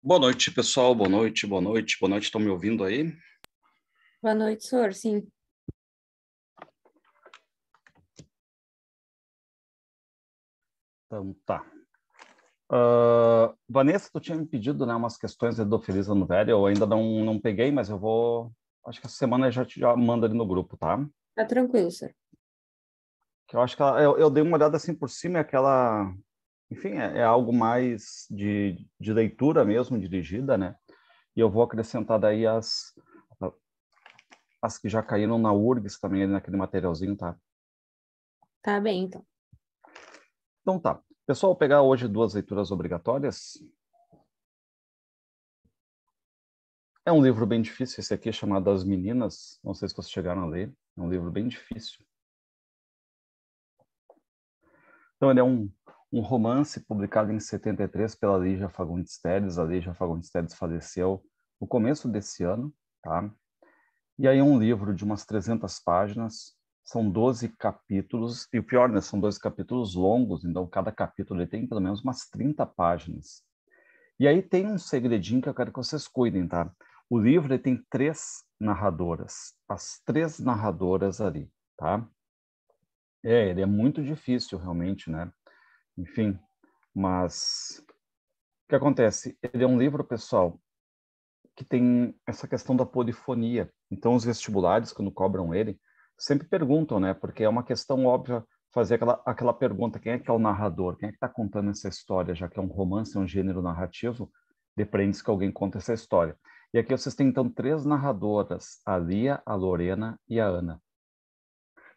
Boa noite, pessoal. Boa noite, boa noite, boa noite. Estão me ouvindo aí? Boa noite, senhor. Sim. Então tá. Uh, Vanessa, tu tinha me pedido né, umas questões do Feliz Ano velho. Eu ainda não, não peguei, mas eu vou. Acho que essa semana eu já te já mando ali no grupo, tá? Tá tranquilo, senhor. eu acho que ela, eu, eu dei uma olhada assim por cima, e aquela enfim, é, é algo mais de, de leitura mesmo, dirigida, né? E eu vou acrescentar daí as, as que já caíram na URGS também, naquele materialzinho, tá? Tá bem, então. Então tá. Pessoal, pegar hoje duas leituras obrigatórias. É um livro bem difícil, esse aqui é chamado As Meninas. Não sei se vocês chegaram a ler. É um livro bem difícil. Então, ele é um um romance publicado em 73 pela Lígia Fagundes Teles. A Lígia Fagundes Teles faleceu no começo desse ano, tá? E aí um livro de umas 300 páginas, são 12 capítulos, e o pior, né, são 12 capítulos longos, então cada capítulo tem pelo menos umas 30 páginas. E aí tem um segredinho que eu quero que vocês cuidem, tá? O livro tem três narradoras, as três narradoras ali, tá? É, ele é muito difícil realmente, né? enfim. Mas o que acontece? Ele é um livro, pessoal, que tem essa questão da polifonia. Então, os vestibulares, quando cobram ele, sempre perguntam, né? Porque é uma questão óbvia fazer aquela, aquela pergunta: quem é que é o narrador? Quem é que está contando essa história? Já que é um romance, é um gênero narrativo, depende-se que alguém conta essa história. E aqui vocês têm, então, três narradoras: a Lia, a Lorena e a Ana.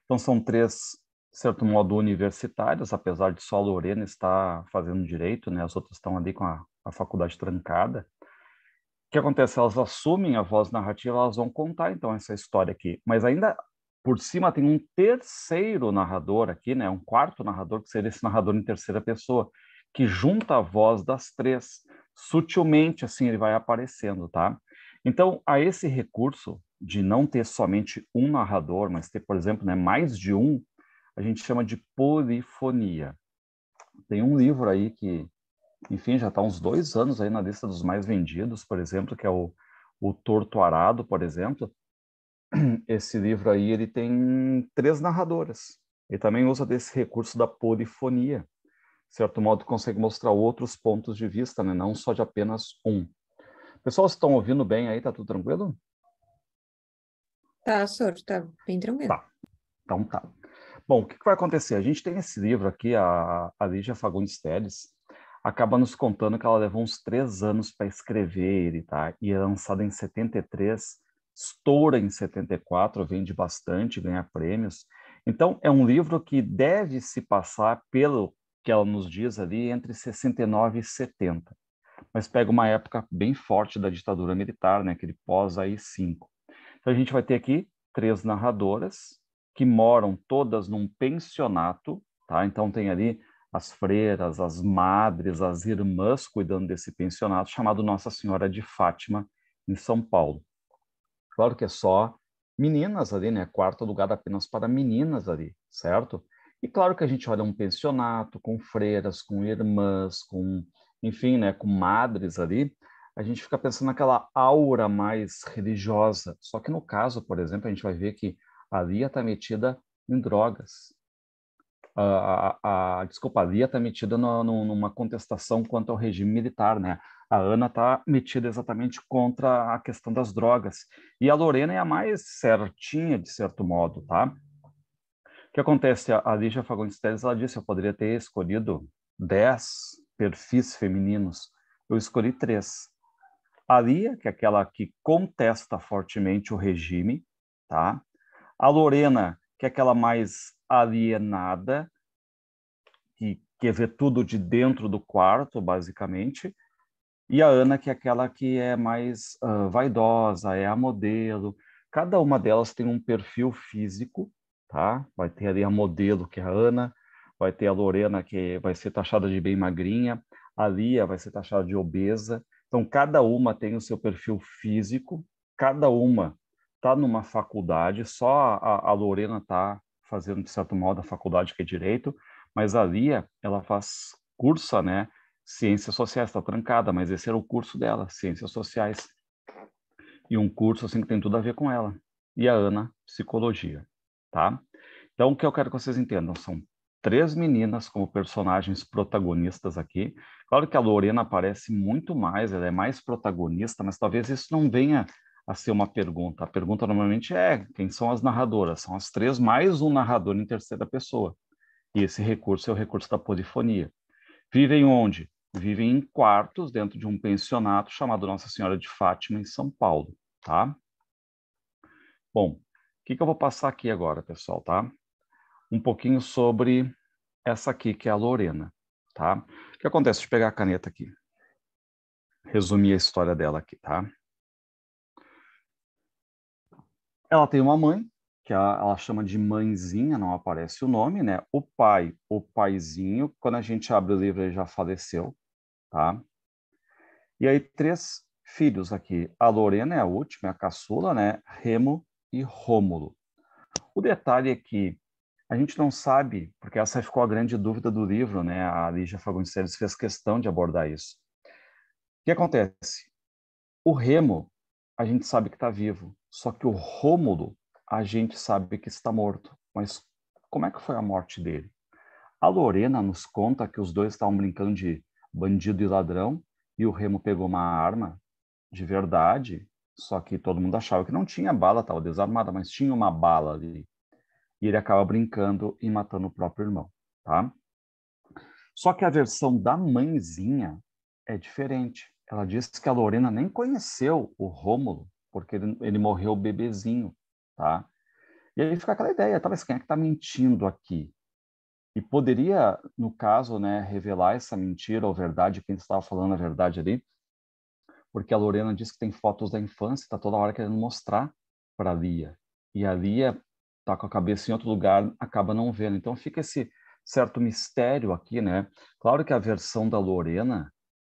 Então, são três certo modo, universitárias, apesar de só a Lorena estar fazendo direito, né? As outras estão ali com a, a faculdade trancada. O que acontece? Elas assumem a voz narrativa, elas vão contar, então, essa história aqui. Mas ainda por cima tem um terceiro narrador aqui, né? Um quarto narrador, que seria esse narrador em terceira pessoa, que junta a voz das três. Sutilmente, assim, ele vai aparecendo, tá? Então, a esse recurso de não ter somente um narrador, mas ter, por exemplo, né, mais de um, a gente chama de polifonia. Tem um livro aí que, enfim, já está uns dois anos aí na lista dos mais vendidos, por exemplo, que é o, o Torto Arado, por exemplo. Esse livro aí, ele tem três narradoras. Ele também usa desse recurso da polifonia. De certo modo, consegue mostrar outros pontos de vista, né? não só de apenas um. Pessoal, vocês estão ouvindo bem aí? Tá tudo tranquilo? Tá, senhor, tá bem tranquilo. Tá, então tá. Bom, o que vai acontecer? A gente tem esse livro aqui, a, a Lígia Fagundes Teles, acaba nos contando que ela levou uns três anos para escrever ele, tá? E é lançado em 73, estoura em 74, vende bastante, ganha prêmios. Então, é um livro que deve se passar pelo que ela nos diz ali entre 69 e 70. Mas pega uma época bem forte da ditadura militar, né? Aquele pós-AI-5. Então, a gente vai ter aqui três narradoras, que moram todas num pensionato, tá? Então tem ali as freiras, as madres, as irmãs cuidando desse pensionato chamado Nossa Senhora de Fátima em São Paulo. Claro que é só meninas ali, né? Quarto lugar apenas para meninas ali, certo? E claro que a gente olha um pensionato com freiras, com irmãs, com, enfim, né, com madres ali, a gente fica pensando naquela aura mais religiosa. Só que no caso, por exemplo, a gente vai ver que Lia está metida em drogas. A, a, a desculpa, a Lia está metida no, no, numa contestação quanto ao regime militar, né? A Ana está metida exatamente contra a questão das drogas. E a Lorena é a mais certinha, de certo modo, tá? O que acontece? A Lígia Fagundes Teles, ela disse, eu poderia ter escolhido dez perfis femininos, eu escolhi três. A Lia, que é aquela que contesta fortemente o regime, tá? A Lorena, que é aquela mais alienada, que quer ver tudo de dentro do quarto, basicamente. E a Ana, que é aquela que é mais uh, vaidosa, é a modelo. Cada uma delas tem um perfil físico, tá? Vai ter ali a modelo, que é a Ana, vai ter a Lorena, que vai ser taxada de bem magrinha, a Lia vai ser taxada de obesa. Então, cada uma tem o seu perfil físico, cada uma está numa faculdade, só a, a Lorena está fazendo, de certo modo, a faculdade que é Direito, mas a Lia, ela faz, cursa, né, Ciências Sociais, está trancada, mas esse era o curso dela, Ciências Sociais. E um curso, assim, que tem tudo a ver com ela. E a Ana, Psicologia, tá? Então, o que eu quero que vocês entendam são três meninas como personagens protagonistas aqui. Claro que a Lorena aparece muito mais, ela é mais protagonista, mas talvez isso não venha a ser uma pergunta. A pergunta normalmente é quem são as narradoras? São as três mais um narrador em terceira pessoa. E esse recurso é o recurso da polifonia. Vivem onde? Vivem em quartos dentro de um pensionato chamado Nossa Senhora de Fátima, em São Paulo, tá? Bom, o que, que eu vou passar aqui agora, pessoal, tá? Um pouquinho sobre essa aqui, que é a Lorena, tá? O que acontece? Deixa eu pegar a caneta aqui. Resumir a história dela aqui, tá? Ela tem uma mãe, que ela, chama de mãezinha, não aparece o nome, né? O pai, o paizinho, quando a gente abre o livro ele já faleceu, tá? E aí três filhos aqui. A Lorena é a última, é a caçula, né? Remo e Rômulo. O detalhe é que a gente não sabe, porque essa ficou a grande dúvida do livro, né? A Lígia Fagundes fez questão de abordar isso. O que acontece? O Remo, a gente sabe que está vivo. Só que o Rômulo, a gente sabe que está morto, mas como é que foi a morte dele? A Lorena nos conta que os dois estavam brincando de bandido e ladrão e o Remo pegou uma arma de verdade, só que todo mundo achava que não tinha bala, estava desarmada, mas tinha uma bala ali. E ele acaba brincando e matando o próprio irmão, tá? Só que a versão da mãezinha é diferente. Ela diz que a Lorena nem conheceu o Rômulo porque ele, ele morreu bebezinho, tá? E aí fica aquela ideia, talvez tá, quem é que está mentindo aqui? E poderia, no caso, né, revelar essa mentira ou verdade, quem estava falando a verdade ali, porque a Lorena disse que tem fotos da infância, está toda hora querendo mostrar para a Lia. E a Lia está com a cabeça em outro lugar, acaba não vendo. Então fica esse certo mistério aqui, né? Claro que a versão da Lorena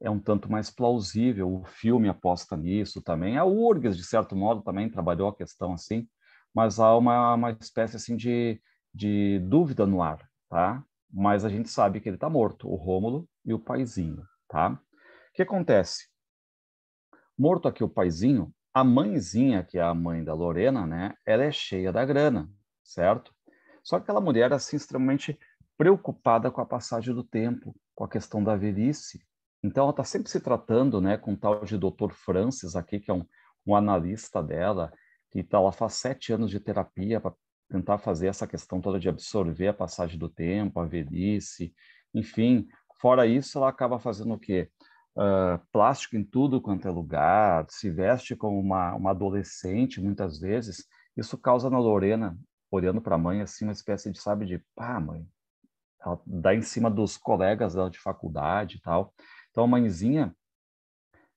é um tanto mais plausível. O filme aposta nisso também. A URGS, de certo modo, também trabalhou a questão assim, mas há uma, uma espécie assim de, de dúvida no ar, tá? Mas a gente sabe que ele está morto, o Rômulo e o paizinho, tá? O que acontece? Morto aqui o paizinho, a mãezinha, que é a mãe da Lorena, né? Ela é cheia da grana, certo? Só que aquela mulher, assim, extremamente preocupada com a passagem do tempo, com a questão da velhice, então, ela está sempre se tratando né, com tal de Dr. Francis aqui, que é um, um analista dela, que tá, ela faz sete anos de terapia para tentar fazer essa questão toda de absorver a passagem do tempo, a velhice, enfim. Fora isso, ela acaba fazendo o quê? Uh, plástico em tudo quanto é lugar, se veste como uma, uma adolescente muitas vezes. Isso causa na Lorena, olhando para a mãe, assim, uma espécie de, sabe, de pá, mãe. Ela dá em cima dos colegas dela de faculdade e tal. Então, a mãezinha,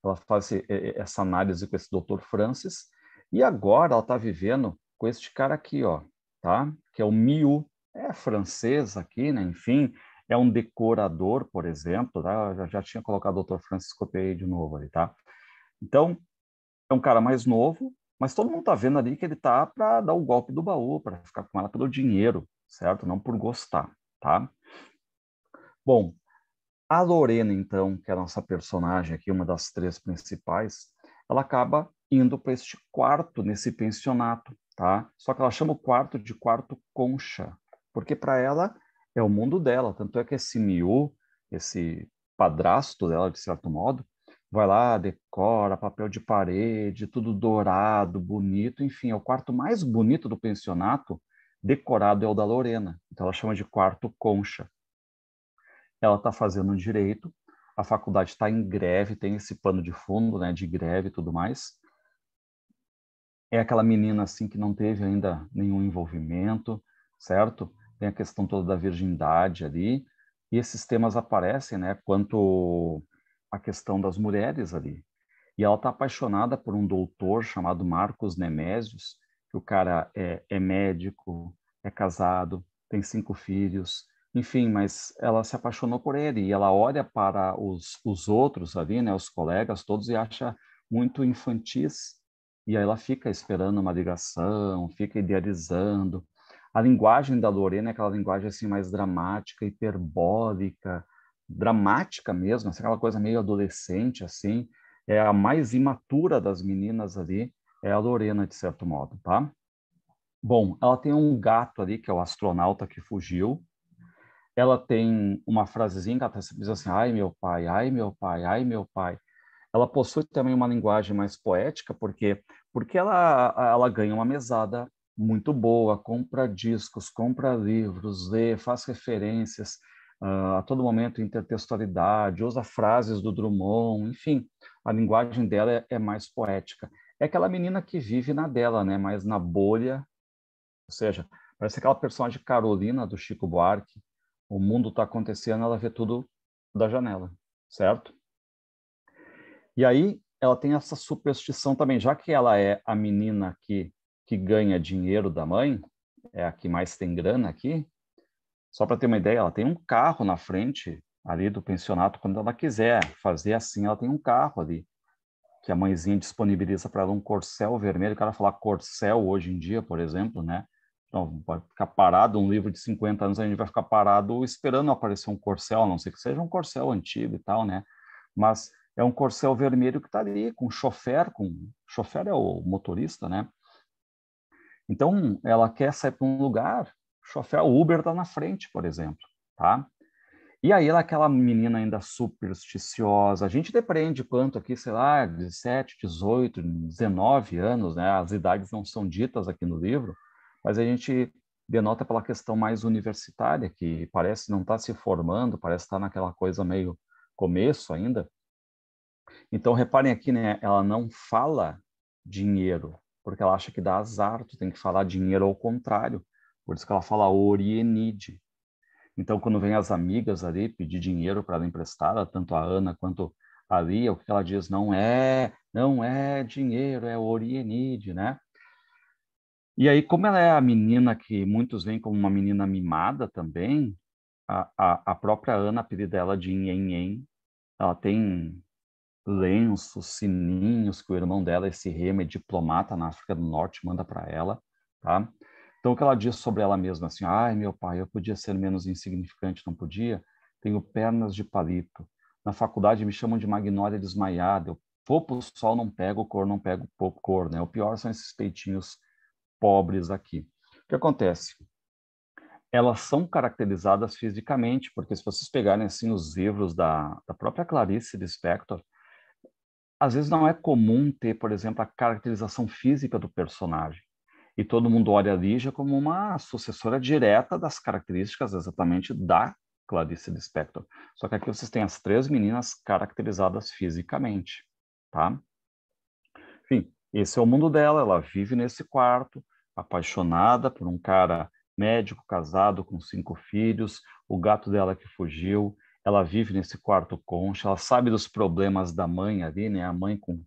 ela faz essa análise com esse doutor Francis, e agora ela está vivendo com este cara aqui, ó, tá? Que é o Miu, é francês aqui, né? Enfim, é um decorador, por exemplo, tá? já, já tinha colocado o doutor Francis copiei de novo ali, tá? Então, é um cara mais novo, mas todo mundo tá vendo ali que ele tá para dar o golpe do baú, para ficar com ela pelo dinheiro, certo? Não por gostar, tá? Bom, a Lorena, então, que é a nossa personagem aqui, uma das três principais, ela acaba indo para este quarto, nesse pensionato, tá? Só que ela chama o quarto de quarto concha, porque para ela é o mundo dela, tanto é que esse Miu, esse padrasto dela, de certo modo, vai lá, decora, papel de parede, tudo dourado, bonito, enfim, é o quarto mais bonito do pensionato, decorado é o da Lorena, então ela chama de quarto concha ela está fazendo direito, a faculdade está em greve, tem esse pano de fundo, né, de greve e tudo mais. É aquela menina assim que não teve ainda nenhum envolvimento, certo? Tem a questão toda da virgindade ali, e esses temas aparecem, né, quanto à questão das mulheres ali. E ela está apaixonada por um doutor chamado Marcos Nemésios, que o cara é, é médico, é casado, tem cinco filhos, enfim, mas ela se apaixonou por ele e ela olha para os, os outros ali, né, os colegas todos, e acha muito infantis. E aí ela fica esperando uma ligação, fica idealizando. A linguagem da Lorena é aquela linguagem assim mais dramática, hiperbólica, dramática mesmo, assim, aquela coisa meio adolescente assim. É a mais imatura das meninas ali, é a Lorena de certo modo, tá? Bom, ela tem um gato ali que é o astronauta que fugiu, ela tem uma frasezinha que ela diz assim, ai meu pai, ai meu pai, ai meu pai. Ela possui também uma linguagem mais poética, porque porque ela ela ganha uma mesada muito boa, compra discos, compra livros, lê, faz referências uh, a todo momento intertextualidade, usa frases do Drummond, enfim, a linguagem dela é, é mais poética. É aquela menina que vive na dela, né? Mas na bolha, ou seja, parece aquela personagem Carolina do Chico Buarque, o mundo está acontecendo, ela vê tudo da janela, certo? E aí ela tem essa superstição também, já que ela é a menina que, que ganha dinheiro da mãe, é a que mais tem grana aqui. Só para ter uma ideia, ela tem um carro na frente ali do pensionato quando ela quiser fazer assim, ela tem um carro ali que a mãezinha disponibiliza para ela um corcel vermelho, o cara fala corcel hoje em dia, por exemplo, né? vai ficar parado, um livro de 50 anos, a gente vai ficar parado esperando aparecer um corcel, a não sei que seja um corcel antigo e tal, né? Mas é um corcel vermelho que está ali, com chofer, com chofer é o motorista, né? Então, ela quer sair para um lugar, chofer, o Uber está na frente, por exemplo, tá? E aí ela é aquela menina ainda supersticiosa. A gente depende quanto aqui, sei lá, 17, 18, 19 anos, né? As idades não são ditas aqui no livro mas a gente denota pela questão mais universitária, que parece não estar tá se formando, parece estar tá naquela coisa meio começo ainda. Então, reparem aqui, né? Ela não fala dinheiro, porque ela acha que dá azar, tu tem que falar dinheiro ao contrário. Por isso que ela fala orienide. Então, quando vem as amigas ali pedir dinheiro para ela emprestada, tanto a Ana quanto a Lia, o que ela diz? Não é, não é dinheiro, é orienide, né? E aí, como ela é a menina que muitos veem como uma menina mimada também, a, a, a própria Ana apelida dela de Nhen Nhen. Ela tem lenços, sininhos que o irmão dela, esse Reme, é diplomata na África do Norte, manda para ela, tá? Então, o que ela diz sobre ela mesma, assim, ai, meu pai, eu podia ser menos insignificante, não podia? Tenho pernas de palito. Na faculdade me chamam de magnólia desmaiada. Eu vou pro sol, não pego cor, não pego cor, né? O pior são esses peitinhos pobres aqui. O que acontece? Elas são caracterizadas fisicamente, porque se vocês pegarem assim os livros da, da própria Clarice Spector, às vezes não é comum ter, por exemplo, a caracterização física do personagem. E todo mundo olha a Lígia como uma sucessora direta das características exatamente da Clarice Spector. Só que aqui vocês têm as três meninas caracterizadas fisicamente, tá? Enfim, esse é o mundo dela, ela vive nesse quarto, apaixonada por um cara médico, casado, com cinco filhos, o gato dela que fugiu, ela vive nesse quarto concha, ela sabe dos problemas da mãe ali, né? A mãe com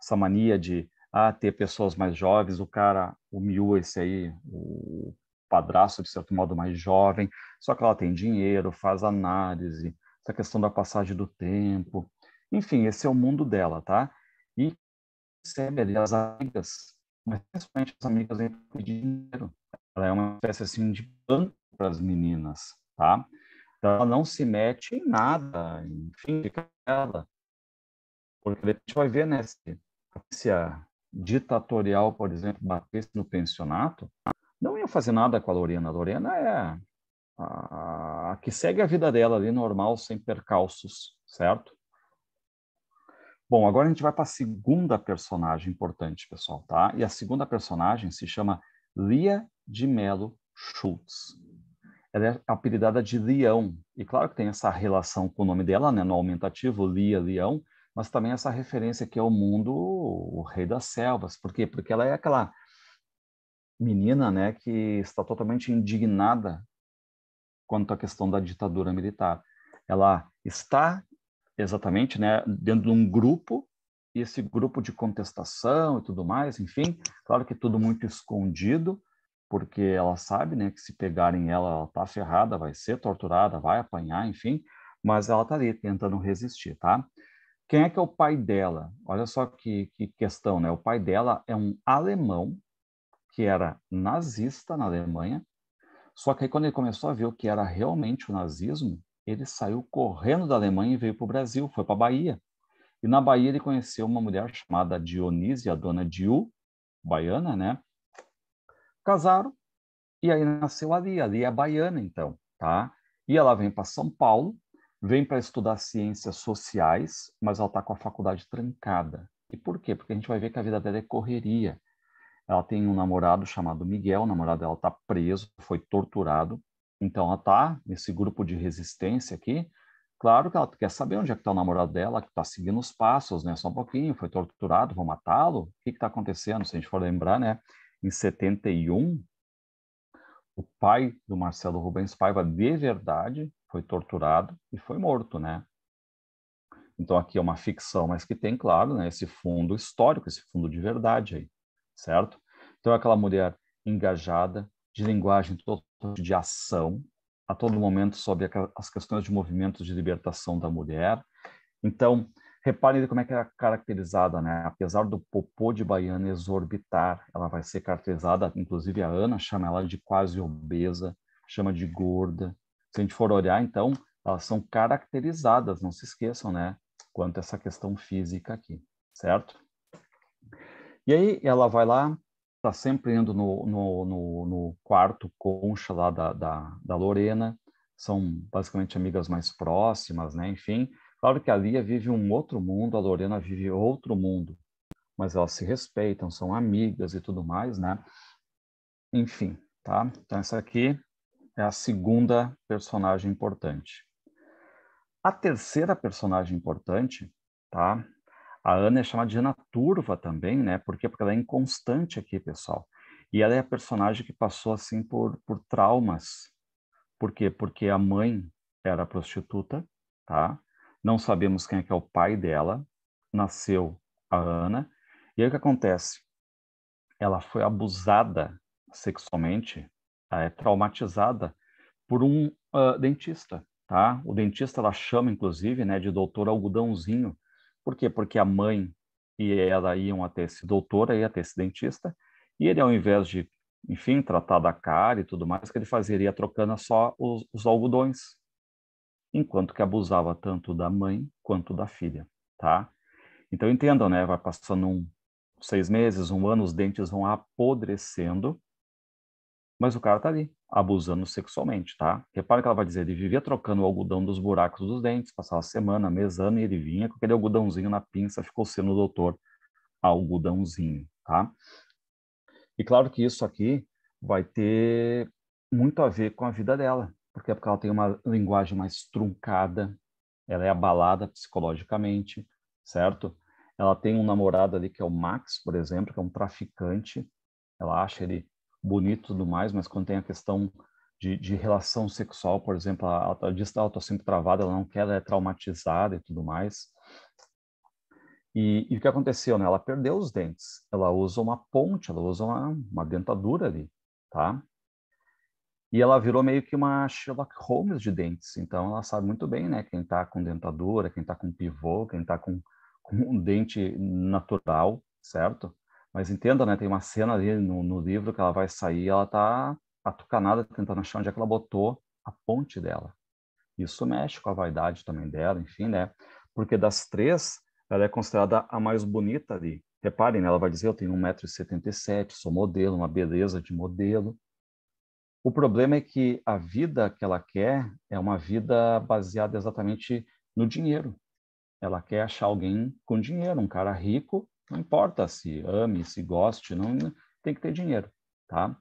essa mania de ah, ter pessoas mais jovens, o cara, o Miú, esse aí, o padrasto, de certo modo, mais jovem, só que ela tem dinheiro, faz análise, essa questão da passagem do tempo. Enfim, esse é o mundo dela, tá? recebe ali as amigas, mas principalmente as amigas em dinheiro. Ela é uma espécie assim de banco para as meninas, tá? Então ela não se mete em nada, enfim, fica ela. Porque a gente vai ver, né, se a ditatorial, por exemplo, batesse no pensionato, não ia fazer nada com a Lorena. A Lorena é a, a que segue a vida dela ali normal, sem percalços, certo? Bom, agora a gente vai para a segunda personagem importante, pessoal, tá? E a segunda personagem se chama Lia de Melo Schultz. Ela é apelidada de Leão, e claro que tem essa relação com o nome dela, né, no aumentativo, Lia, Leão, mas também essa referência que é o mundo, o rei das selvas. Por quê? Porque ela é aquela menina, né, que está totalmente indignada quanto à questão da ditadura militar. Ela está exatamente, né, dentro de um grupo, e esse grupo de contestação e tudo mais, enfim, claro que tudo muito escondido, porque ela sabe, né, que se pegarem ela, ela tá ferrada, vai ser torturada, vai apanhar, enfim, mas ela tá ali tentando resistir, tá? Quem é que é o pai dela? Olha só que, que questão, né? O pai dela é um alemão que era nazista na Alemanha, só que aí quando ele começou a ver o que era realmente o nazismo, ele saiu correndo da Alemanha e veio para o Brasil, foi para a Bahia. E na Bahia ele conheceu uma mulher chamada Dionísia, dona Diu, baiana, né? Casaram e aí nasceu ali, ali é baiana então, tá? E ela vem para São Paulo, vem para estudar ciências sociais, mas ela está com a faculdade trancada. E por quê? Porque a gente vai ver que a vida dela é correria. Ela tem um namorado chamado Miguel, o namorado dela está preso, foi torturado, então ela está nesse grupo de resistência aqui. Claro que ela quer saber onde é que está o namorado dela, que está seguindo os passos, né? Só um pouquinho, foi torturado, vou matá-lo. O que está acontecendo? Se a gente for lembrar, né? Em 71, o pai do Marcelo Rubens Paiva, de verdade, foi torturado e foi morto, né? Então aqui é uma ficção, mas que tem, claro, né, esse fundo histórico, esse fundo de verdade aí, certo? Então é aquela mulher engajada, de linguagem de ação a todo momento sobre as questões de movimentos de libertação da mulher. Então, reparem como é que é caracterizada, né? Apesar do popô de baiana exorbitar, ela vai ser caracterizada, inclusive a Ana chama ela de quase obesa, chama de gorda. Se a gente for olhar, então, elas são caracterizadas, não se esqueçam, né? Quanto a essa questão física aqui, certo? E aí ela vai lá, está sempre indo no, no, no, no, quarto concha lá da, da, da Lorena, são basicamente amigas mais próximas, né? Enfim, claro que a Lia vive um outro mundo, a Lorena vive outro mundo, mas elas se respeitam, são amigas e tudo mais, né? Enfim, tá? Então essa aqui é a segunda personagem importante. A terceira personagem importante, tá? A Ana é chamada de Ana Turva também, né? Por quê? Porque ela é inconstante aqui, pessoal. E ela é a personagem que passou, assim, por, por traumas. Por quê? Porque a mãe era prostituta, tá? Não sabemos quem é que é o pai dela. Nasceu a Ana. E aí o que acontece? Ela foi abusada sexualmente, é traumatizada por um uh, dentista, tá? O dentista ela chama, inclusive, né, de doutor algodãozinho, por quê? Porque a mãe e ela iam até esse doutor, ia até esse dentista, e ele, ao invés de, enfim, tratar da cara e tudo mais, que ele fazia, trocando só os, os algodões, enquanto que abusava tanto da mãe quanto da filha, tá? Então entendam, né? Vai passando um, seis meses, um ano, os dentes vão apodrecendo, mas o cara tá ali, abusando sexualmente, tá? Repara que ela vai dizer, ele vivia trocando o algodão dos buracos dos dentes, passava semana, mês, ano, e ele vinha com aquele algodãozinho na pinça, ficou sendo o doutor algodãozinho, tá? E claro que isso aqui vai ter muito a ver com a vida dela, porque é porque ela tem uma linguagem mais truncada, ela é abalada psicologicamente, certo? Ela tem um namorado ali que é o Max, por exemplo, que é um traficante, ela acha ele bonito e tudo mais, mas quando tem a questão de, de relação sexual, por exemplo, ela, diz que ela está sempre travada, ela não quer, ela é traumatizada e tudo mais. E, e, o que aconteceu, né? Ela perdeu os dentes. Ela usa uma ponte, ela usa uma, uma dentadura ali, tá? E ela virou meio que uma Sherlock Holmes de dentes. Então, ela sabe muito bem, né? Quem tá com dentadura, quem tá com pivô, quem tá com, com um dente natural, certo? Mas entenda, né? Tem uma cena ali no, no livro que ela vai sair, ela tá atucanada tentando achar onde é que ela botou a ponte dela. Isso mexe com a vaidade também dela, enfim, né? Porque das três, ela é considerada a mais bonita ali. Reparem, né? ela vai dizer, eu tenho 1,77m, sou modelo, uma beleza de modelo. O problema é que a vida que ela quer é uma vida baseada exatamente no dinheiro. Ela quer achar alguém com dinheiro, um cara rico não importa se ame, se goste, não né, tem que ter dinheiro, tá?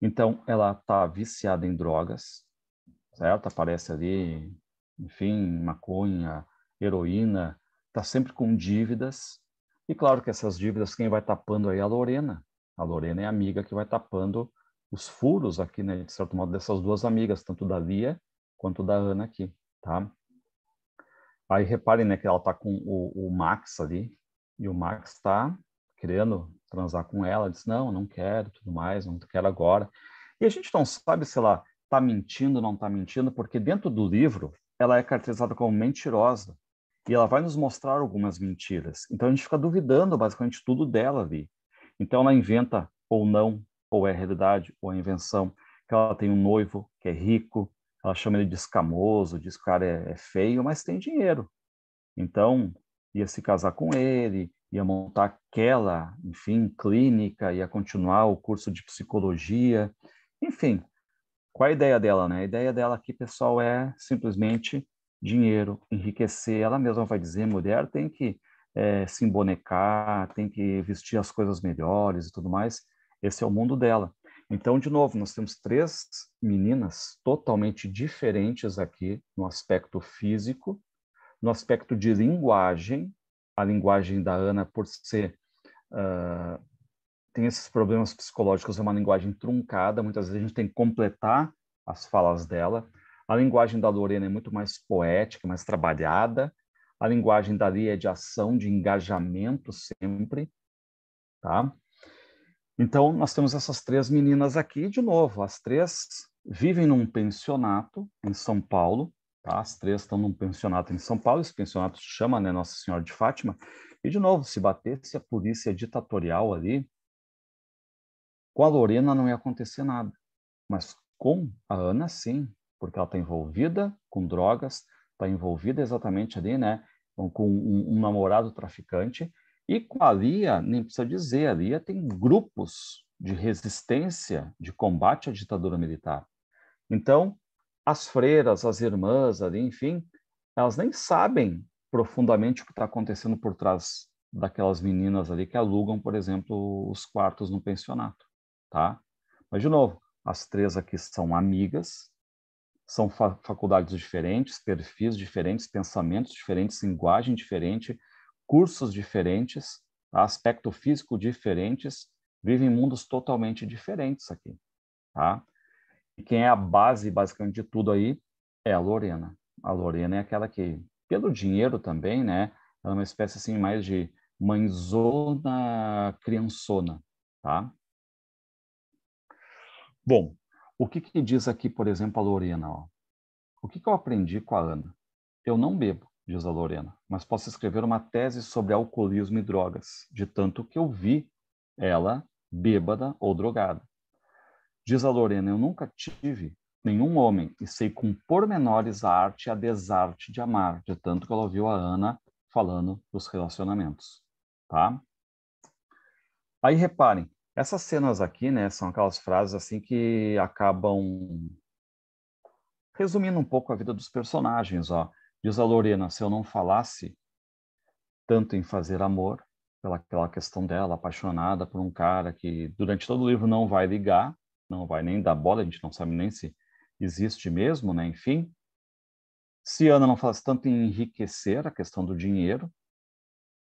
Então, ela está viciada em drogas, certo? Aparece ali, enfim, maconha, heroína, está sempre com dívidas. E claro que essas dívidas quem vai tapando aí é a Lorena. A Lorena é a amiga que vai tapando os furos aqui, né, de certo modo, dessas duas amigas, tanto da Lia quanto da Ana aqui, tá? Aí reparem, né, que ela está com o, o Max ali, e o Max está querendo transar com ela, diz: não, não quero, tudo mais, não quero agora. E a gente não sabe se ela está mentindo, ou não está mentindo, porque dentro do livro ela é caracterizada como mentirosa e ela vai nos mostrar algumas mentiras. Então a gente fica duvidando basicamente tudo dela ali. Então ela inventa ou não, ou é realidade, ou é invenção, que ela tem um noivo que é rico, ela chama ele de escamoso, diz que o cara é, é feio, mas tem dinheiro. Então ia se casar com ele, ia montar aquela, enfim, clínica, ia continuar o curso de psicologia, enfim. Qual a ideia dela, né? A ideia dela aqui, pessoal, é simplesmente dinheiro, enriquecer. Ela mesma vai dizer, mulher tem que é, se embonecar, tem que vestir as coisas melhores e tudo mais. Esse é o mundo dela. Então, de novo, nós temos três meninas totalmente diferentes aqui no aspecto físico, no aspecto de linguagem, a linguagem da Ana, por ser. Uh, tem esses problemas psicológicos, é uma linguagem truncada, muitas vezes a gente tem que completar as falas dela. A linguagem da Lorena é muito mais poética, mais trabalhada. A linguagem dali é de ação, de engajamento sempre, tá? Então, nós temos essas três meninas aqui, de novo, as três vivem num pensionato em São Paulo, Tá? As três estão num pensionato em São Paulo, esse pensionato chama né, Nossa Senhora de Fátima. E, de novo, se batesse a polícia ditatorial ali, com a Lorena não ia acontecer nada. Mas com a Ana, sim, porque ela está envolvida com drogas, está envolvida exatamente ali, né? Com um, um namorado traficante. E com a Lia, nem precisa dizer, a Lia tem grupos de resistência, de combate à ditadura militar. Então, as freiras, as irmãs ali, enfim, elas nem sabem profundamente o que está acontecendo por trás daquelas meninas ali que alugam, por exemplo, os quartos no pensionato, tá? Mas, de novo, as três aqui são amigas, são fa faculdades diferentes, perfis diferentes, pensamentos diferentes, linguagem diferente, cursos diferentes, tá? aspecto físico diferentes, vivem mundos totalmente diferentes aqui, tá? E quem é a base, basicamente, de tudo aí é a Lorena. A Lorena é aquela que, pelo dinheiro também, né? Ela é uma espécie, assim, mais de mãezona criançona, tá? Bom, o que, que diz aqui, por exemplo, a Lorena? Ó? O que, que eu aprendi com a Ana? Eu não bebo, diz a Lorena, mas posso escrever uma tese sobre alcoolismo e drogas, de tanto que eu vi ela bêbada ou drogada. Diz a Lorena: Eu nunca tive nenhum homem e sei com pormenores a arte e a desarte de amar, de tanto que ela ouviu a Ana falando dos relacionamentos, tá? Aí reparem, essas cenas aqui, né, são aquelas frases assim que acabam resumindo um pouco a vida dos personagens, ó. Diz a Lorena, se eu não falasse tanto em fazer amor, pela aquela questão dela, apaixonada por um cara que durante todo o livro não vai ligar, não vai nem dar bola, a gente não sabe nem se existe mesmo, né? Enfim. se Ana não faz tanto em enriquecer a questão do dinheiro,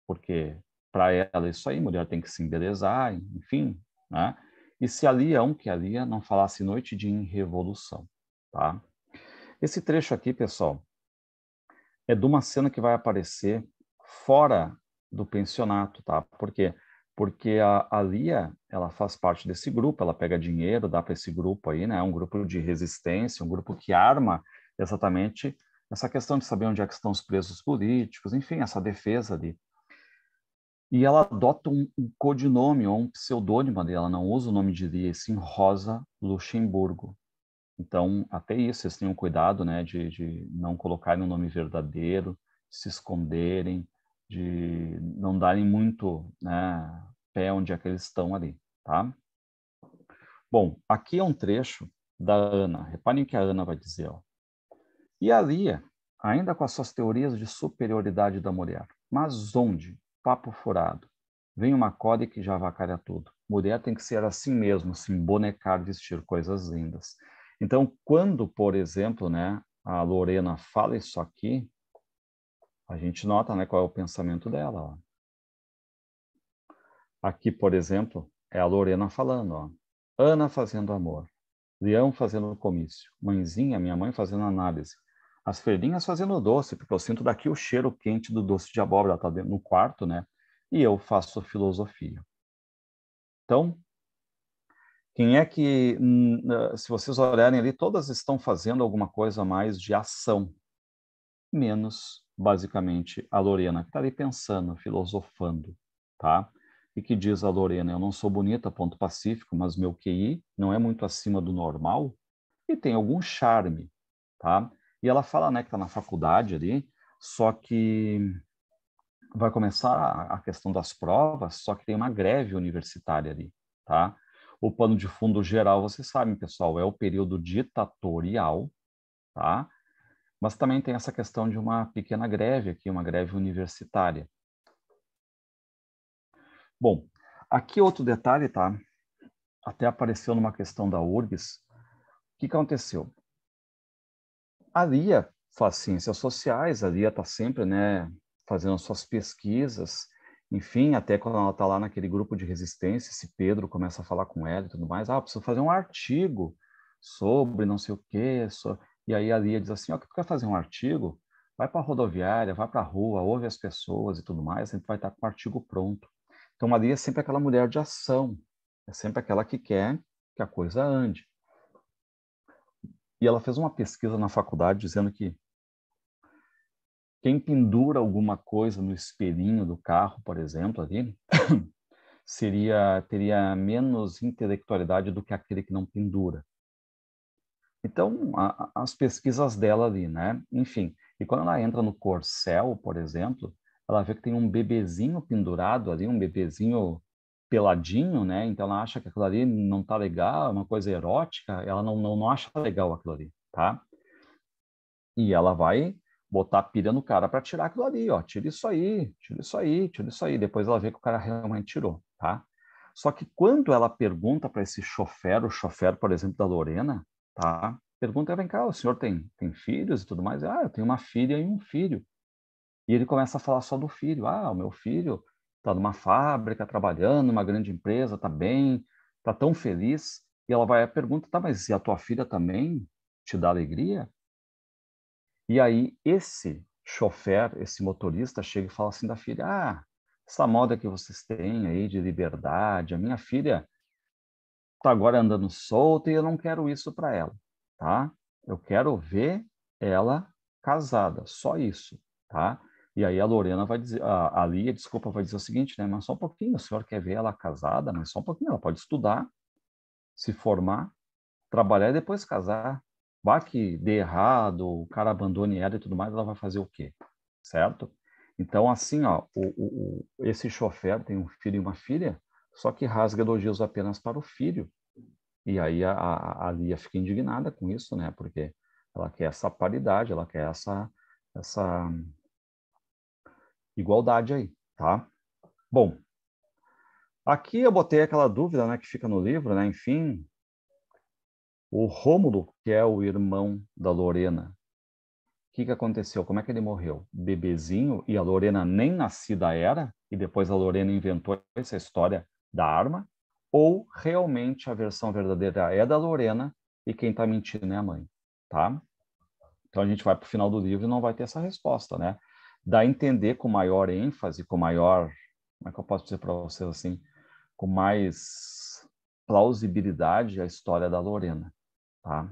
porque para ela é isso aí, mulher tem que se embelezar, enfim, né? E se a Leão, que a Lia não falasse noite de revolução, tá? Esse trecho aqui, pessoal, é de uma cena que vai aparecer fora do pensionato, tá? Porque porque a, a Lia, ela faz parte desse grupo, ela pega dinheiro, dá para esse grupo aí, né? É um grupo de resistência, um grupo que arma exatamente essa questão de saber onde é que estão os presos políticos, enfim, essa defesa ali. E ela adota um, um codinome ou um pseudônimo dela, não usa o nome de Lia, sim Rosa Luxemburgo. Então, até isso, eles tenham cuidado, né, de, de não colocarem o um nome verdadeiro, se esconderem, de não darem muito né, pé onde é que eles estão ali, tá? Bom, aqui é um trecho da Ana. Reparem o que a Ana vai dizer. Ó. E a Lia, ainda com as suas teorias de superioridade da mulher, mas onde? Papo furado. Vem uma corda que já vacaria tudo. Mulher tem que ser assim mesmo, se embonecar, vestir coisas lindas. Então, quando, por exemplo, né, a Lorena fala isso aqui, a gente nota né, qual é o pensamento dela. Ó. Aqui, por exemplo, é a Lorena falando, ó. Ana fazendo amor, Leão fazendo comício, mãezinha, minha mãe fazendo análise, as ferdinhas fazendo doce, porque eu sinto daqui o cheiro quente do doce de abóbora, está no quarto, né? E eu faço filosofia. Então, quem é que, hum, ah, se vocês olharem ali, todas estão fazendo alguma coisa mais de ação, menos basicamente a Lorena, que está ali pensando, filosofando, tá? E que diz a Lorena, eu não sou bonita, ponto pacífico, mas meu QI não é muito acima do normal e tem algum charme, tá? E ela fala, né, que está na faculdade ali, só que vai começar a questão das provas, só que tem uma greve universitária ali, tá? O pano de fundo geral, vocês sabem, pessoal, é o período ditatorial, tá? Mas também tem essa questão de uma pequena greve aqui, uma greve universitária. Bom, aqui outro detalhe, tá? Até apareceu numa questão da URGS. O que aconteceu? A LIA é faz ciências sociais, a LIA está é sempre né, fazendo suas pesquisas, enfim, até quando ela está lá naquele grupo de resistência, esse Pedro começa a falar com ela e tudo mais, ah, preciso fazer um artigo sobre não sei o quê, sobre... E aí a Lia diz assim, ó, que tu quer fazer um artigo? Vai para a rodoviária, vai para a rua, ouve as pessoas e tudo mais, sempre vai estar tá com o artigo pronto. Então, a Lia é sempre aquela mulher de ação, é sempre aquela que quer que a coisa ande. E ela fez uma pesquisa na faculdade dizendo que quem pendura alguma coisa no espelhinho do carro, por exemplo, ali, seria teria menos intelectualidade do que aquele que não pendura. Então, a, as pesquisas dela ali, né? Enfim, e quando ela entra no corcel, por exemplo, ela vê que tem um bebezinho pendurado ali, um bebezinho peladinho, né? Então ela acha que aquilo ali não tá legal, é uma coisa erótica, ela não, não, não acha legal aquilo ali, tá? E ela vai botar a pilha no cara para tirar aquilo ali, ó, tira isso aí, tira isso aí, tira isso aí. Depois ela vê que o cara realmente tirou, tá? Só que quando ela pergunta para esse chofer, o chofer, por exemplo, da Lorena, tá? Pergunta, vem cá, o senhor tem, tem filhos e tudo mais? Ah, eu tenho uma filha e um filho. E ele começa a falar só do filho. Ah, o meu filho está numa fábrica, trabalhando, numa grande empresa, está bem, está tão feliz. E ela vai e pergunta, tá, mas e a tua filha também te dá alegria? E aí esse chofer, esse motorista, chega e fala assim da filha, ah, essa moda que vocês têm aí de liberdade, a minha filha está agora andando solta e eu não quero isso para ela, tá? Eu quero ver ela casada, só isso, tá? E aí a Lorena vai dizer, a, a Lia, desculpa, vai dizer o seguinte, né? Mas só um pouquinho, o senhor quer ver ela casada, mas só um pouquinho, ela pode estudar, se formar, trabalhar e depois casar. Vá que dê errado, o cara abandone ela e tudo mais, ela vai fazer o quê? Certo? Então, assim, ó, o, o, o, esse chofer tem um filho e uma filha, só que rasga elogios apenas para o filho, e aí a, a, a Lia fica indignada com isso, né? Porque ela quer essa paridade, ela quer essa, essa igualdade aí, tá? Bom, aqui eu botei aquela dúvida, né, que fica no livro, né? Enfim, o Rômulo, que é o irmão da Lorena, o que, que aconteceu? Como é que ele morreu? Bebezinho e a Lorena nem nascida era, e depois a Lorena inventou essa história da arma ou realmente a versão verdadeira é da Lorena e quem está mentindo é a mãe, tá? Então a gente vai para o final do livro e não vai ter essa resposta, né? Dá a entender com maior ênfase, com maior, como é que eu posso dizer para vocês assim, com mais plausibilidade a história da Lorena, tá?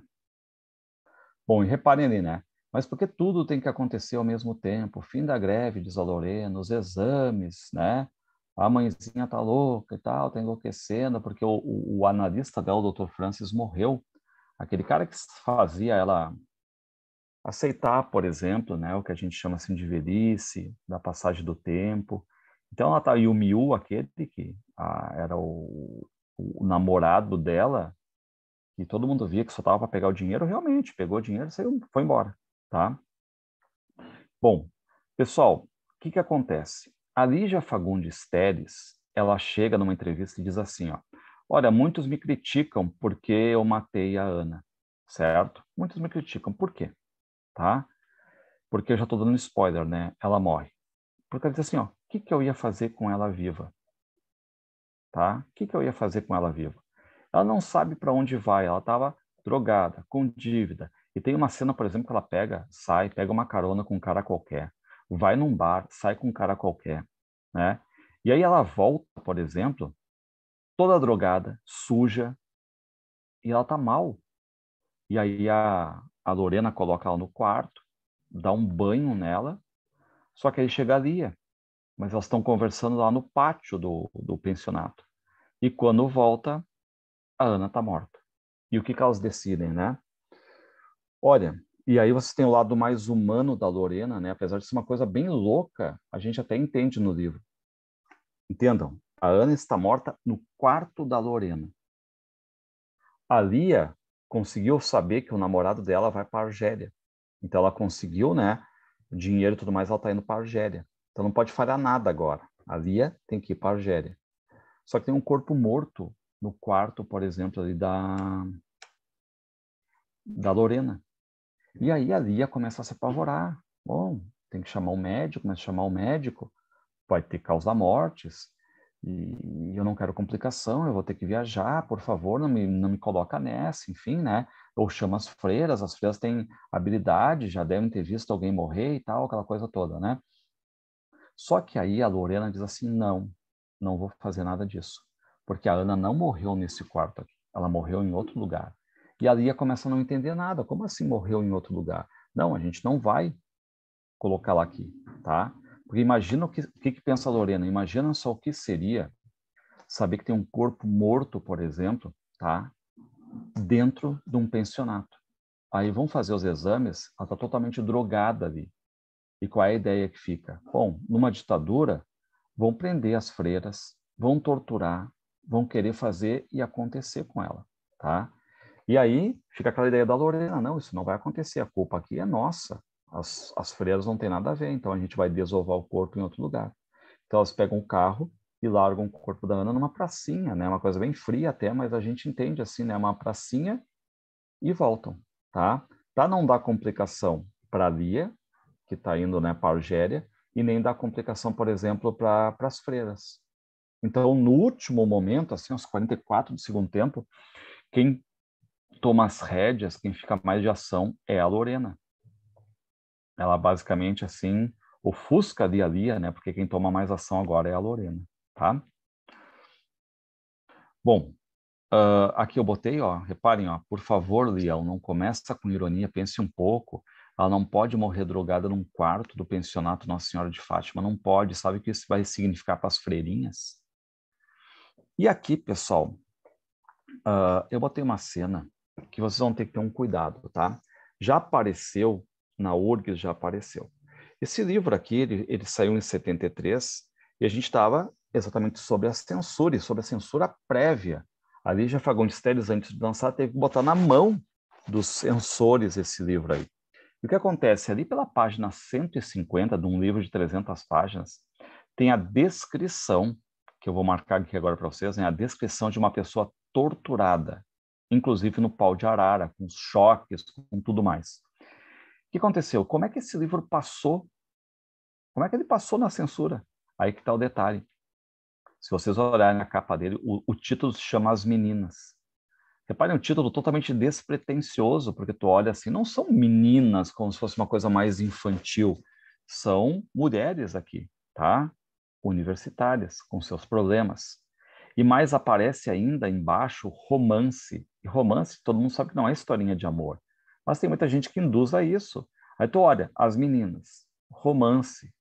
Bom, e reparem ali, né? Mas porque tudo tem que acontecer ao mesmo tempo, o fim da greve, diz a Lorena, os exames, né? a mãezinha tá louca e tal, tá enlouquecendo, porque o, o, o analista dela, o Dr. Francis, morreu. Aquele cara que fazia ela aceitar, por exemplo, né, o que a gente chama assim de velhice, da passagem do tempo. Então ela tá e o Miu, aquele que a, era o, o, namorado dela, e todo mundo via que só tava para pegar o dinheiro, realmente pegou o dinheiro, e foi embora, tá? Bom, pessoal, o que que acontece? A Lígia Fagundes Teres, ela chega numa entrevista e diz assim, ó, olha, muitos me criticam porque eu matei a Ana, certo? Muitos me criticam, por quê? Tá? Porque eu já estou dando spoiler, né? Ela morre. Porque ela diz assim, ó, o que, que eu ia fazer com ela viva? Tá? O que, que eu ia fazer com ela viva? Ela não sabe para onde vai, ela estava drogada, com dívida. E tem uma cena, por exemplo, que ela pega, sai, pega uma carona com um cara qualquer vai num bar, sai com um cara qualquer, né? E aí ela volta, por exemplo, toda drogada, suja, e ela tá mal. E aí a, a Lorena coloca ela no quarto, dá um banho nela, só que aí chega a Lia. Mas elas estão conversando lá no pátio do, do pensionato. E quando volta, a Ana tá morta. E o que, que elas decidem, né? Olha, e aí você tem o lado mais humano da Lorena, né? Apesar de ser uma coisa bem louca, a gente até entende no livro. Entendam, a Ana está morta no quarto da Lorena. A Lia conseguiu saber que o namorado dela vai para a Argélia. Então ela conseguiu, né? Dinheiro e tudo mais, ela está indo para a Argélia. Então não pode falhar nada agora. A Lia tem que ir para a Argélia. Só que tem um corpo morto no quarto, por exemplo, ali da da Lorena. E aí a Lia começa a se apavorar. Bom, tem que chamar o um médico, mas chamar o um médico, pode ter causa mortes, e, e eu não quero complicação, eu vou ter que viajar, por favor, não me, não me coloca nessa, enfim, né? Ou chama as freiras, as freiras têm habilidade, já devem ter visto alguém morrer e tal, aquela coisa toda, né? Só que aí a Lorena diz assim, não, não vou fazer nada disso, porque a Ana não morreu nesse quarto aqui, ela morreu em outro lugar. E ali ia começar a não entender nada. Como assim morreu em outro lugar? Não, a gente não vai colocar lá aqui, tá? Porque imagina o que, o que, que pensa a Lorena, imagina só o que seria saber que tem um corpo morto, por exemplo, tá? Dentro de um pensionato. Aí vão fazer os exames, ela está totalmente drogada ali. E qual é a ideia que fica? Bom, numa ditadura, vão prender as freiras, vão torturar, vão querer fazer e acontecer com ela, tá? E aí fica aquela ideia da Lorena, não, isso não vai acontecer, a culpa aqui é nossa, as, as freiras não tem nada a ver, então a gente vai desovar o corpo em outro lugar. Então elas pegam o carro e largam o corpo da Ana numa pracinha, né? Uma coisa bem fria até, mas a gente entende assim, né? Uma pracinha e voltam, tá? Para não dar complicação para a Lia, que está indo né, para a Argélia, e nem dar complicação, por exemplo, para as freiras. Então, no último momento, assim, aos 44 do segundo tempo, quem toma as rédeas, quem fica mais de ação é a Lorena. Ela basicamente assim ofusca a Lia Lia, né? Porque quem toma mais ação agora é a Lorena, tá? Bom, uh, aqui eu botei, ó, reparem, ó, por favor, Leão, não começa com ironia, pense um pouco. Ela não pode morrer drogada num quarto do pensionato Nossa Senhora de Fátima, não pode. Sabe o que isso vai significar para as freirinhas? E aqui, pessoal, uh, eu botei uma cena que vocês vão ter que ter um cuidado, tá? Já apareceu, na URGS já apareceu. Esse livro aqui, ele, ele saiu em 73, e a gente estava exatamente sobre a censura, e sobre a censura prévia. Ali já Fagundes Teles, antes de lançar, teve que botar na mão dos censores esse livro aí. E o que acontece? Ali pela página 150 de um livro de 300 páginas, tem a descrição, que eu vou marcar aqui agora para vocês, né? a descrição de uma pessoa torturada inclusive no pau de arara, com os choques, com tudo mais. O que aconteceu? Como é que esse livro passou? Como é que ele passou na censura? Aí que está o detalhe. Se vocês olharem a capa dele, o, o título se chama As Meninas. Reparem, um título totalmente despretensioso, porque tu olha assim, não são meninas como se fosse uma coisa mais infantil, são mulheres aqui, tá? Universitárias, com seus problemas. E mais aparece ainda embaixo romance. E romance, todo mundo sabe que não é historinha de amor. Mas tem muita gente que induz a isso. Aí tu olha, as meninas, romance.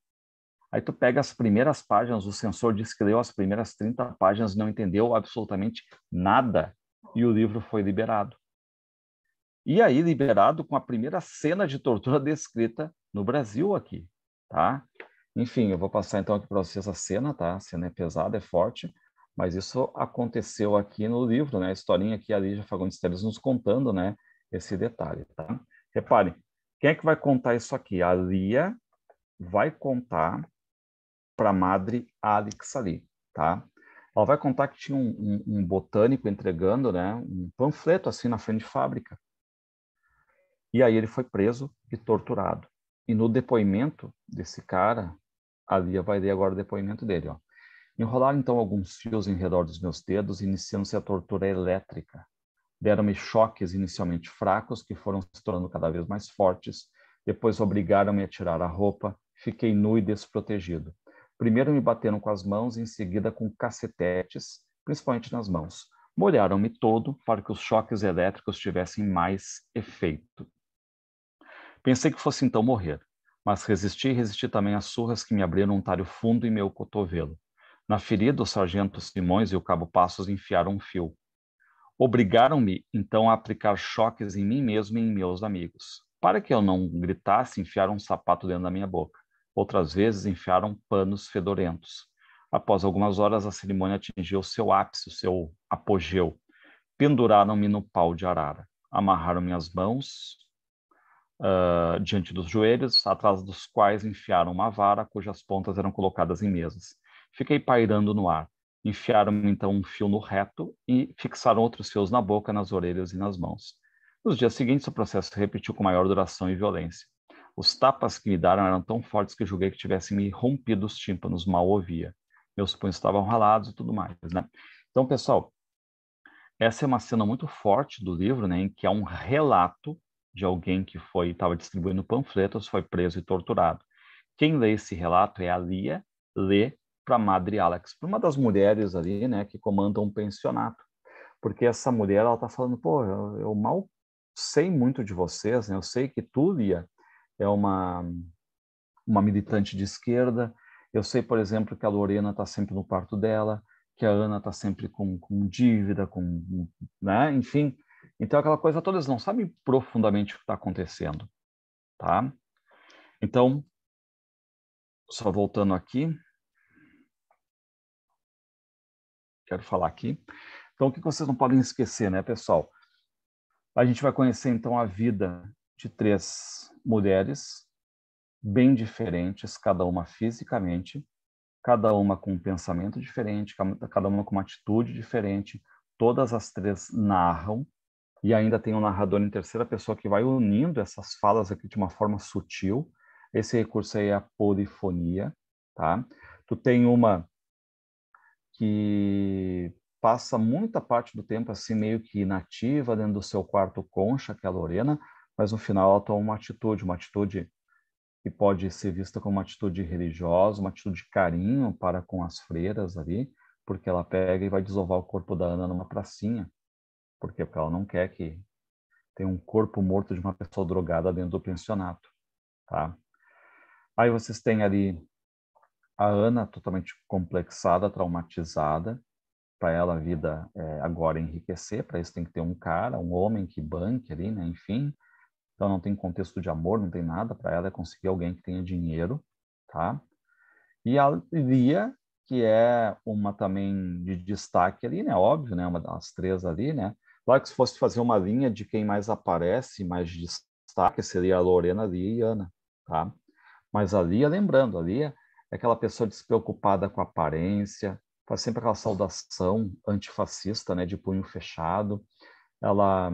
Aí tu pega as primeiras páginas, o censor diz que leu as primeiras 30 páginas não entendeu absolutamente nada e o livro foi liberado. E aí liberado com a primeira cena de tortura descrita no Brasil aqui, tá? Enfim, eu vou passar então aqui para vocês a cena, tá? A cena é pesada, é forte. Mas isso aconteceu aqui no livro, né? A historinha que a Lígia Fagundes Teles nos contando, né? Esse detalhe, tá? Repare, quem é que vai contar isso aqui? A Lia vai contar para a madre Alex ali, tá? Ela vai contar que tinha um, um, um, botânico entregando né, um panfleto assim na frente de fábrica. E aí ele foi preso e torturado. E no depoimento desse cara, a Lia vai ler agora o depoimento dele. Ó. Enrolaram então alguns fios em redor dos meus dedos, iniciando-se a tortura elétrica. Deram-me choques inicialmente fracos, que foram se tornando cada vez mais fortes. Depois obrigaram-me a tirar a roupa. Fiquei nu e desprotegido. Primeiro me bateram com as mãos, em seguida com cacetetes, principalmente nas mãos. Molharam-me todo para que os choques elétricos tivessem mais efeito. Pensei que fosse então morrer, mas resisti e resisti também às surras que me abriram um talho fundo em meu cotovelo. Na ferida, o sargento Simões e o cabo Passos enfiaram um fio. Obrigaram-me, então, a aplicar choques em mim mesmo e em meus amigos. Para que eu não gritasse, enfiaram um sapato dentro da minha boca. Outras vezes, enfiaram panos fedorentos. Após algumas horas, a cerimônia atingiu seu ápice, seu apogeu. Penduraram-me no pau de arara. Amarraram minhas mãos uh, diante dos joelhos, atrás dos quais enfiaram uma vara cujas pontas eram colocadas em mesas. Fiquei pairando no ar. Enfiaram então um fio no reto e fixaram outros fios na boca, nas orelhas e nas mãos. Nos dias seguintes, o processo se repetiu com maior duração e violência. Os tapas que me deram eram tão fortes que julguei que tivessem me rompido os tímpanos, mal ouvia. Meus punhos estavam ralados e tudo mais, né? Então, pessoal, essa é uma cena muito forte do livro, né, em que há um relato de alguém que foi estava distribuindo panfletos, foi preso e torturado. Quem lê esse relato é a Lia Lê para Madre Alex, para uma das mulheres ali, né, que comanda um pensionato. Porque essa mulher, ela tá falando, pô, eu, eu mal sei muito de vocês, né? Eu sei que Túlia é uma uma militante de esquerda. Eu sei, por exemplo, que a Lorena está sempre no quarto dela, que a Ana está sempre com, com dívida, com, né? Enfim, então aquela coisa toda, eles não sabem profundamente o que está acontecendo, tá? Então, só voltando aqui, quero falar aqui. Então, o que vocês não podem esquecer, né, pessoal? A gente vai conhecer, então, a vida de três mulheres bem diferentes, cada uma fisicamente, cada uma com um pensamento diferente, cada uma com uma atitude diferente. Todas as três narram e ainda tem um narrador em terceira pessoa que vai unindo essas falas aqui de uma forma sutil. Esse recurso aí é a polifonia, tá? Tu tem uma que passa muita parte do tempo assim meio que nativa dentro do seu quarto concha, que é a Lorena, mas no final ela toma uma atitude, uma atitude que pode ser vista como uma atitude religiosa, uma atitude de carinho para com as freiras ali, porque ela pega e vai desovar o corpo da Ana numa pracinha, porque ela não quer que tenha um corpo morto de uma pessoa drogada dentro do pensionato, tá? Aí vocês têm ali a Ana totalmente complexada, traumatizada, para ela a vida é, agora enriquecer, para isso tem que ter um cara, um homem que banque ali, né? Enfim, então não tem contexto de amor, não tem nada para ela é conseguir alguém que tenha dinheiro, tá? E a Lia, que é uma também de destaque ali, né? Óbvio, né? Uma das três ali, né? Claro que se fosse fazer uma linha de quem mais aparece, mais destaque, seria a Lorena, Lia e Ana, tá? Mas a Lia, lembrando, a Lia é aquela pessoa despreocupada com a aparência, faz sempre aquela saudação antifascista, né, de punho fechado. Ela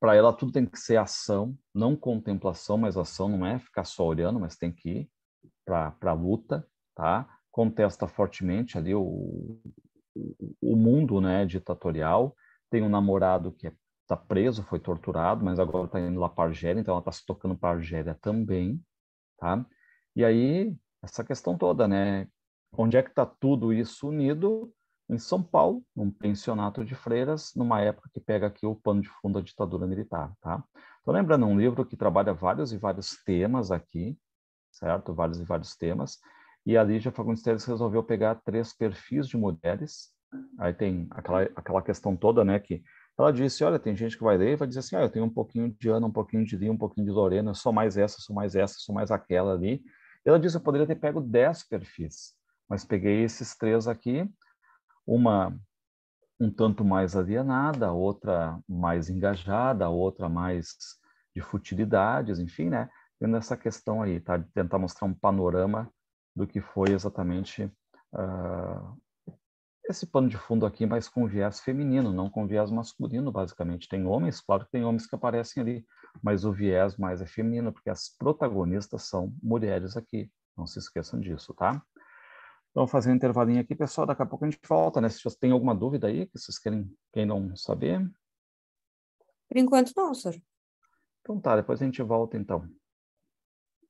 para ela tudo tem que ser ação, não contemplação, mas ação não é ficar só olhando, mas tem que ir para a luta, tá? Contesta fortemente ali o, o mundo, né, ditatorial. Tem um namorado que está é, preso, foi torturado, mas agora está indo lá para a Argélia, então ela está se tocando para a Argélia também, tá? E aí, essa questão toda, né? Onde é que está tudo isso unido? Em São Paulo, num pensionato de freiras, numa época que pega aqui o pano de fundo da ditadura militar, tá? Estou lembrando um livro que trabalha vários e vários temas aqui, certo? Vários e vários temas. E a Lígia Fagundes resolveu pegar três perfis de mulheres. Aí tem aquela, aquela questão toda, né? Que ela disse, olha, tem gente que vai ler e vai dizer assim, ah, eu tenho um pouquinho de Ana, um pouquinho de Lia, um pouquinho de Lorena, sou mais essa, sou mais essa, sou mais aquela ali. Ela disse, eu poderia ter pego 10 perfis, mas peguei esses três aqui, uma um tanto mais alienada, outra mais engajada, outra mais de futilidades, enfim, né? Tendo essa questão aí, tá? De tentar mostrar um panorama do que foi exatamente uh, esse pano de fundo aqui, mas com viés feminino, não com viés masculino, basicamente. Tem homens, claro que tem homens que aparecem ali, mas o viés mais é feminino, porque as protagonistas são mulheres aqui. Não se esqueçam disso, tá? Então, Vamos fazer um intervalinho aqui, pessoal. Daqui a pouco a gente volta, né? Se vocês têm alguma dúvida aí, que vocês querem, quem não saber. Por enquanto não, senhor. Então tá, depois a gente volta então.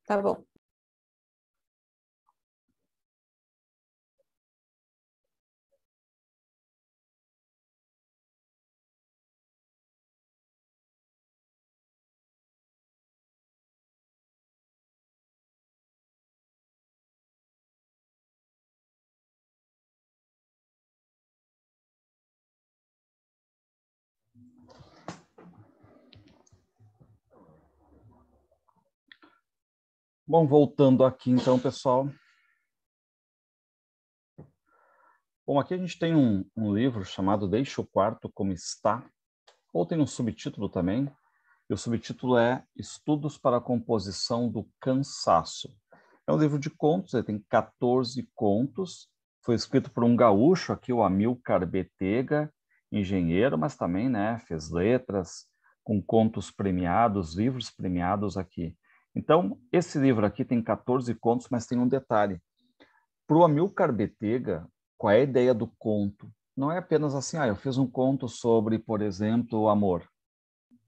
Tá bom. Bom, voltando aqui então, pessoal. Bom, aqui a gente tem um, um livro chamado Deixa o Quarto Como Está, ou tem um subtítulo também, e o subtítulo é Estudos para a Composição do Cansaço. É um livro de contos, ele tem 14 contos, foi escrito por um gaúcho aqui, o Amilcar Betega, engenheiro, mas também né, fez letras com contos premiados, livros premiados aqui então, esse livro aqui tem 14 contos, mas tem um detalhe. Para o Amilcar Betega, qual é a ideia do conto? Não é apenas assim, ah, eu fiz um conto sobre, por exemplo, amor.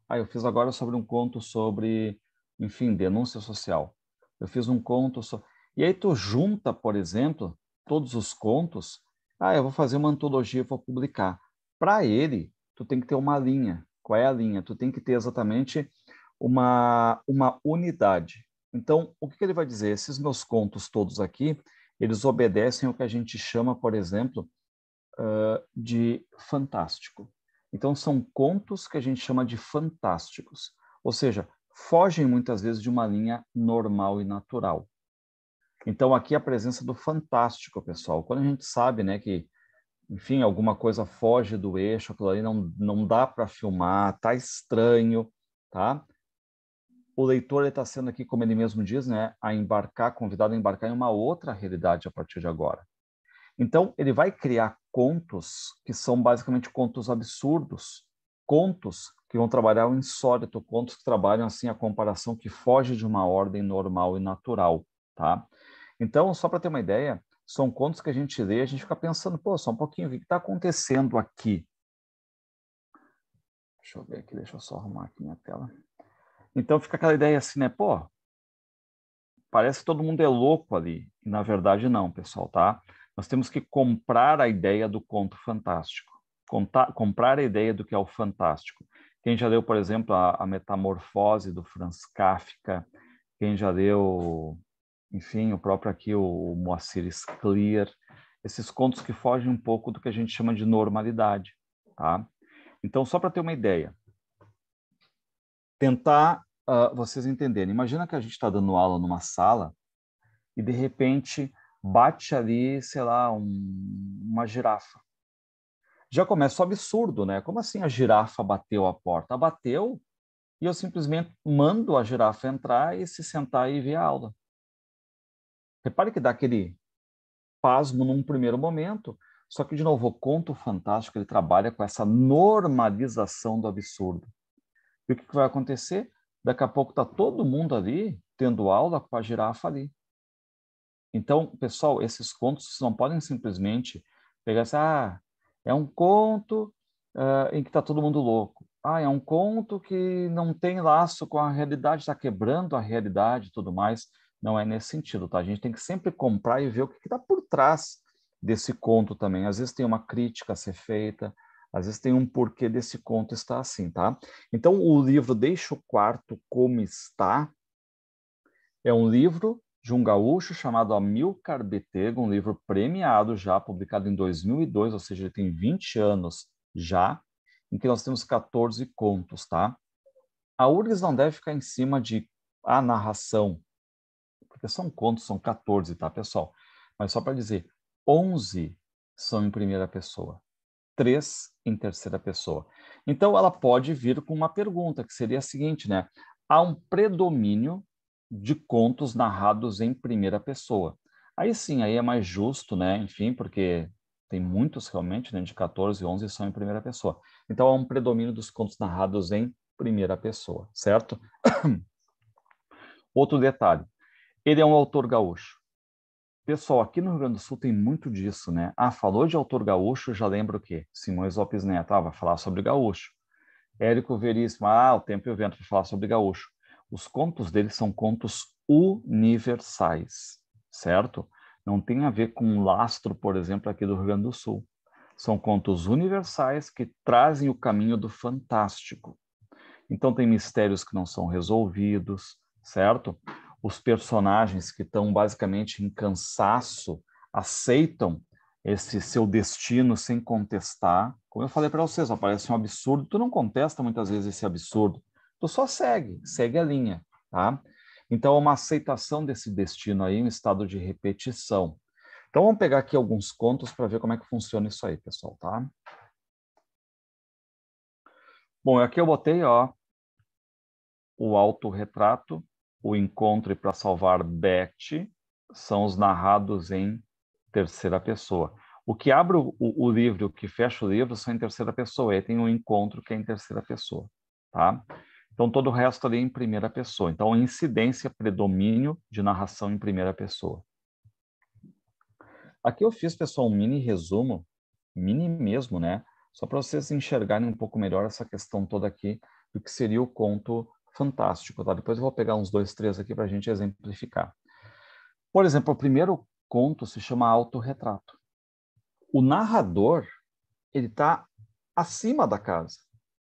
Ah, eu fiz agora sobre um conto sobre, enfim, denúncia social. Eu fiz um conto sobre... E aí tu junta, por exemplo, todos os contos. Ah, eu vou fazer uma antologia, vou publicar. Para ele, tu tem que ter uma linha. Qual é a linha? Tu tem que ter exatamente uma, uma unidade. Então, o que, que ele vai dizer? Esses meus contos todos aqui, eles obedecem ao que a gente chama, por exemplo, uh, de fantástico. Então, são contos que a gente chama de fantásticos, ou seja, fogem muitas vezes de uma linha normal e natural. Então, aqui a presença do fantástico, pessoal. Quando a gente sabe né, que, enfim, alguma coisa foge do eixo, aquilo ali não, não dá para filmar, tá estranho, tá? o leitor está sendo aqui, como ele mesmo diz, né, a embarcar, convidado a embarcar em uma outra realidade a partir de agora. Então, ele vai criar contos que são basicamente contos absurdos, contos que vão trabalhar o insólito, contos que trabalham assim a comparação que foge de uma ordem normal e natural, tá? Então, só para ter uma ideia, são contos que a gente lê, a gente fica pensando, pô, só um pouquinho, o que está acontecendo aqui? Deixa eu ver aqui, deixa eu só arrumar aqui minha tela. Então fica aquela ideia assim, né? Pô, parece que todo mundo é louco ali. E, na verdade, não, pessoal, tá? Nós temos que comprar a ideia do conto fantástico. Contar, comprar a ideia do que é o fantástico. Quem já leu, por exemplo, a, a Metamorfose do Franz Kafka, quem já leu, enfim, o próprio aqui, o, o Moacir Scliar, esses contos que fogem um pouco do que a gente chama de normalidade, tá? Então, só para ter uma ideia, tentar uh, vocês entenderem. Imagina que a gente está dando aula numa sala e de repente bate ali, sei lá, um, uma girafa. Já começa o absurdo, né? Como assim a girafa bateu a porta? Bateu e eu simplesmente mando a girafa entrar e se sentar e ver a aula. Repare que dá aquele pasmo num primeiro momento, só que, de novo, o Conto Fantástico ele trabalha com essa normalização do absurdo. E o que, é que vai acontecer? Daqui a pouco está todo mundo ali tendo aula com a girafa ali. Então, pessoal, esses contos vocês não podem simplesmente pegar assim, ah, é um conto uh, em que está todo mundo louco. Ah, é um conto que não tem laço com a realidade, está quebrando a realidade e tudo mais. Não é nesse sentido, tá? A gente tem que sempre comprar e ver o que está por trás desse conto também. Às vezes tem uma crítica a ser feita, às vezes tem um porquê desse conto estar assim, tá? Então, o livro Deixa o Quarto Como Está é um livro de um gaúcho chamado Amilcar Betega, um livro premiado já, publicado em 2002, ou seja, ele tem 20 anos já, em que nós temos 14 contos, tá? A URGS não deve ficar em cima de a narração, porque são contos, são 14, tá, pessoal? Mas só para dizer, 11 são em primeira pessoa três em terceira pessoa. Então, ela pode vir com uma pergunta, que seria a seguinte, né? Há um predomínio de contos narrados em primeira pessoa. Aí sim, aí é mais justo, né? Enfim, porque tem muitos realmente, né? De 14, 11 são em primeira pessoa. Então, há um predomínio dos contos narrados em primeira pessoa, certo? Outro detalhe, ele é um autor gaúcho. Pessoal, aqui no Rio Grande do Sul tem muito disso, né? Ah, falou de autor gaúcho, já lembra o quê? Simões Lopes Neto, ah, vai falar sobre gaúcho. Érico Veríssimo, ah, o Tempo e o Vento, vai falar sobre gaúcho. Os contos dele são contos universais, certo? Não tem a ver com lastro, por exemplo, aqui do Rio Grande do Sul. São contos universais que trazem o caminho do fantástico. Então, tem mistérios que não são resolvidos, certo? os personagens que estão basicamente em cansaço aceitam esse seu destino sem contestar. Como eu falei para vocês, ó, parece um absurdo, tu não contesta muitas vezes esse absurdo, tu só segue, segue a linha, tá? Então, é uma aceitação desse destino aí, um estado de repetição. Então, vamos pegar aqui alguns contos para ver como é que funciona isso aí, pessoal, tá? Bom, aqui eu botei, ó, o autorretrato o Encontro e Para Salvar Beth são os narrados em terceira pessoa. O que abre o, o livro o que fecha o livro são em terceira pessoa. E tem um encontro que é em terceira pessoa, tá? Então, todo o resto ali é em primeira pessoa. Então, incidência, predomínio de narração em primeira pessoa. Aqui eu fiz, pessoal, um mini resumo, mini mesmo, né? Só para vocês enxergarem um pouco melhor essa questão toda aqui do que seria o conto fantástico. Tá? Depois eu vou pegar uns dois, três aqui para a gente exemplificar. Por exemplo, o primeiro conto se chama Autorretrato. O narrador ele está acima da casa.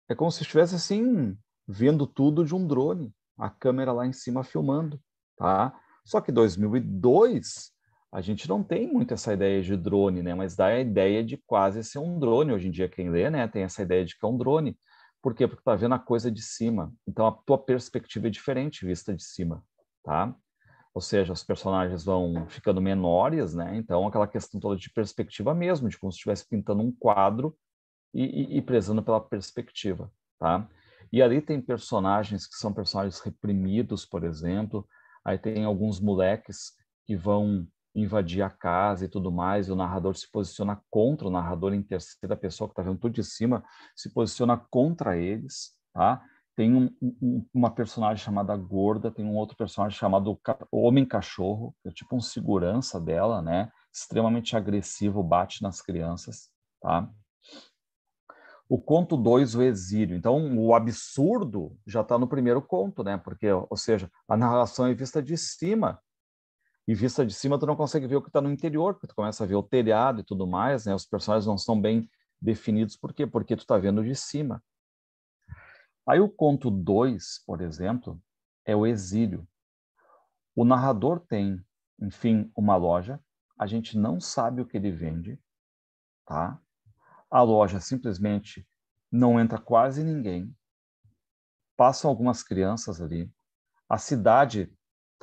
É como se estivesse assim vendo tudo de um drone, a câmera lá em cima filmando, tá? Só que 2002 a gente não tem muito essa ideia de drone, né? Mas dá a ideia de quase ser um drone hoje em dia quem lê, né? Tem essa ideia de que é um drone. Por quê? Porque está vendo a coisa de cima. Então a tua perspectiva é diferente vista de cima, tá? Ou seja, os personagens vão ficando menores, né? Então aquela questão toda de perspectiva mesmo, de como se estivesse pintando um quadro e, e, e prezando pela perspectiva, tá? E ali tem personagens que são personagens reprimidos, por exemplo. Aí tem alguns moleques que vão invadir a casa e tudo mais, o narrador se posiciona contra, o narrador em terceira pessoa que está vendo tudo de cima, se posiciona contra eles, tá? Tem um, um, uma personagem chamada Gorda, tem um outro personagem chamado Homem Cachorro, que é tipo um segurança dela, né? Extremamente agressivo, bate nas crianças, tá? O conto 2, o exílio. Então, o absurdo já está no primeiro conto, né? Porque, ou seja, a narração é vista de cima, e vista de cima tu não consegue ver o que está no interior, porque tu começa a ver o telhado e tudo mais, né? Os personagens não são bem definidos, por quê? Porque tu está vendo de cima. Aí o conto 2, por exemplo, é o exílio. O narrador tem, enfim, uma loja, a gente não sabe o que ele vende, tá? A loja simplesmente não entra quase ninguém. Passam algumas crianças ali. A cidade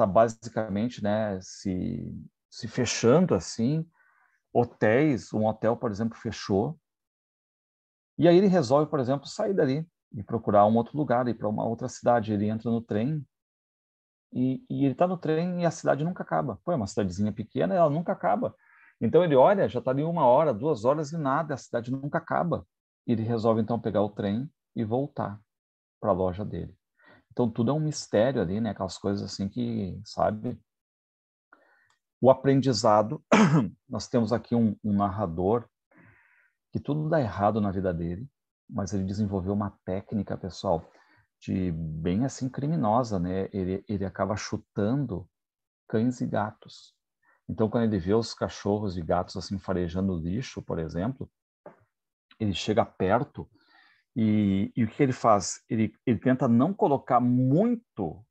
está basicamente né, se, se fechando assim. Hotéis, um hotel, por exemplo, fechou. E aí ele resolve, por exemplo, sair dali e procurar um outro lugar, ir para uma outra cidade. Ele entra no trem e, e ele está no trem e a cidade nunca acaba. Pô, é uma cidadezinha pequena, ela nunca acaba. Então ele olha, já está ali uma hora, duas horas e nada, a cidade nunca acaba. E ele resolve então pegar o trem e voltar para a loja dele. Então tudo é um mistério ali, né? Aquelas coisas assim que, sabe? O aprendizado, nós temos aqui um, um narrador que tudo dá errado na vida dele, mas ele desenvolveu uma técnica, pessoal, de bem assim criminosa, né? Ele, ele acaba chutando cães e gatos. Então, quando ele vê os cachorros e gatos assim farejando lixo, por exemplo, ele chega perto e, e o que ele faz? Ele, ele tenta não colocar muito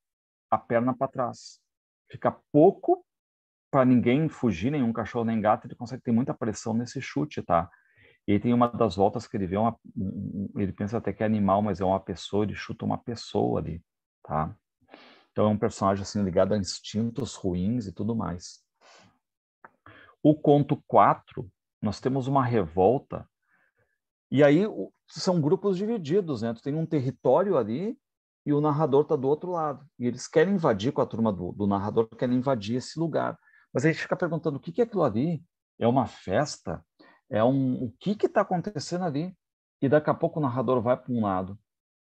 a perna para trás. Fica pouco para ninguém fugir, nenhum cachorro nem gato, ele consegue ter muita pressão nesse chute, tá? E aí tem uma das voltas que ele vê, é uma, ele pensa até que é animal, mas é uma pessoa, ele chuta uma pessoa ali, tá? Então é um personagem assim ligado a instintos ruins e tudo mais. O conto 4, nós temos uma revolta e aí são grupos divididos, né? Tu tem um território ali e o narrador tá do outro lado. E eles querem invadir com a turma do, do narrador, querem invadir esse lugar. Mas a gente fica perguntando o que, que é aquilo ali? É uma festa? É um o que que está acontecendo ali? E daqui a pouco o narrador vai para um lado,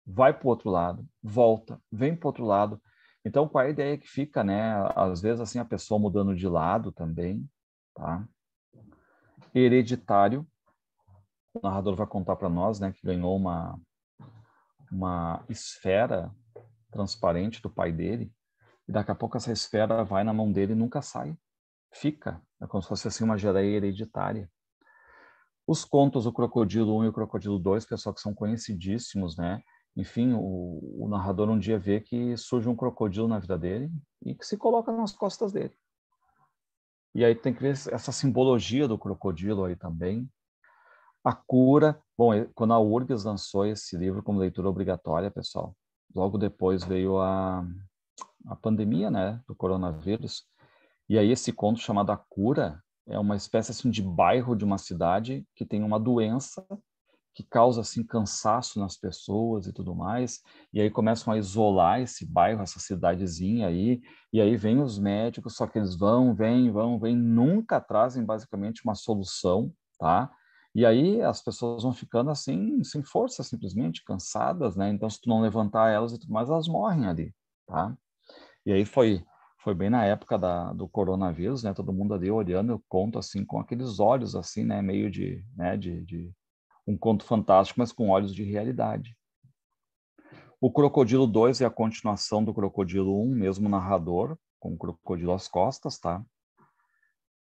vai para o outro lado, volta, vem para outro lado. Então, qual é a ideia que fica, né? Às vezes, assim, a pessoa mudando de lado também, tá? Hereditário, o narrador vai contar para nós, né, que ganhou uma uma esfera transparente do pai dele, e daqui a pouco essa esfera vai na mão dele e nunca sai. Fica, é como se fosse assim uma geleia hereditária. Os contos O Crocodilo 1 e O Crocodilo 2, pessoal, é que são conhecidíssimos, né? Enfim, o, o narrador um dia vê que surge um crocodilo na vida dele e que se coloca nas costas dele. E aí tem que ver essa simbologia do crocodilo aí também, a cura, bom, quando a URGS lançou esse livro como leitura obrigatória, pessoal, logo depois veio a, a pandemia, né, do coronavírus, e aí esse conto chamado A Cura é uma espécie assim de bairro de uma cidade que tem uma doença que causa assim cansaço nas pessoas e tudo mais, e aí começam a isolar esse bairro, essa cidadezinha aí, e aí vêm os médicos, só que eles vão, vêm, vão, vêm, nunca trazem basicamente uma solução, tá? E aí as pessoas vão ficando assim, sem força, simplesmente cansadas, né? Então, se tu não levantar elas e tudo mais, elas morrem ali, tá? E aí foi foi bem na época da, do coronavírus, né? Todo mundo ali olhando, eu conto assim com aqueles olhos assim, né? Meio de, né? De, de um conto fantástico, mas com olhos de realidade. O Crocodilo 2 é a continuação do Crocodilo 1, mesmo narrador, com o Crocodilo às costas, tá?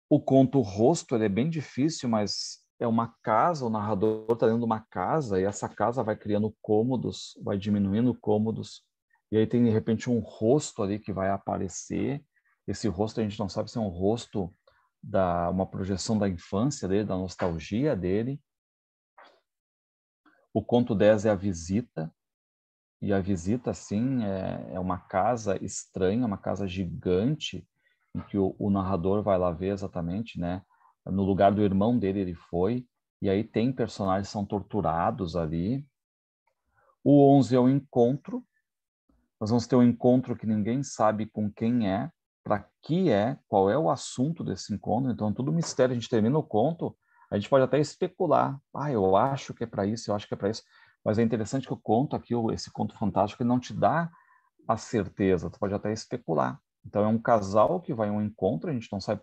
O conto Rosto, ele é bem difícil, mas é uma casa, o narrador está dentro de uma casa e essa casa vai criando cômodos, vai diminuindo cômodos. E aí tem de repente um rosto ali que vai aparecer. Esse rosto a gente não sabe se é um rosto da uma projeção da infância dele, da nostalgia dele. O conto 10 é a visita. E a visita, sim, é, é uma casa estranha, uma casa gigante, em que o, o narrador vai lá ver exatamente, né? no lugar do irmão dele ele foi, e aí tem personagens que são torturados ali. O 11 é o encontro. Nós vamos ter um encontro que ninguém sabe com quem é, para que é, qual é o assunto desse encontro. Então, tudo mistério. A gente termina o conto, a gente pode até especular. Ah, eu acho que é para isso, eu acho que é para isso. Mas é interessante que o conto aqui, esse conto fantástico, ele não te dá a certeza. Tu pode até especular. Então, é um casal que vai a um encontro, a gente não sabe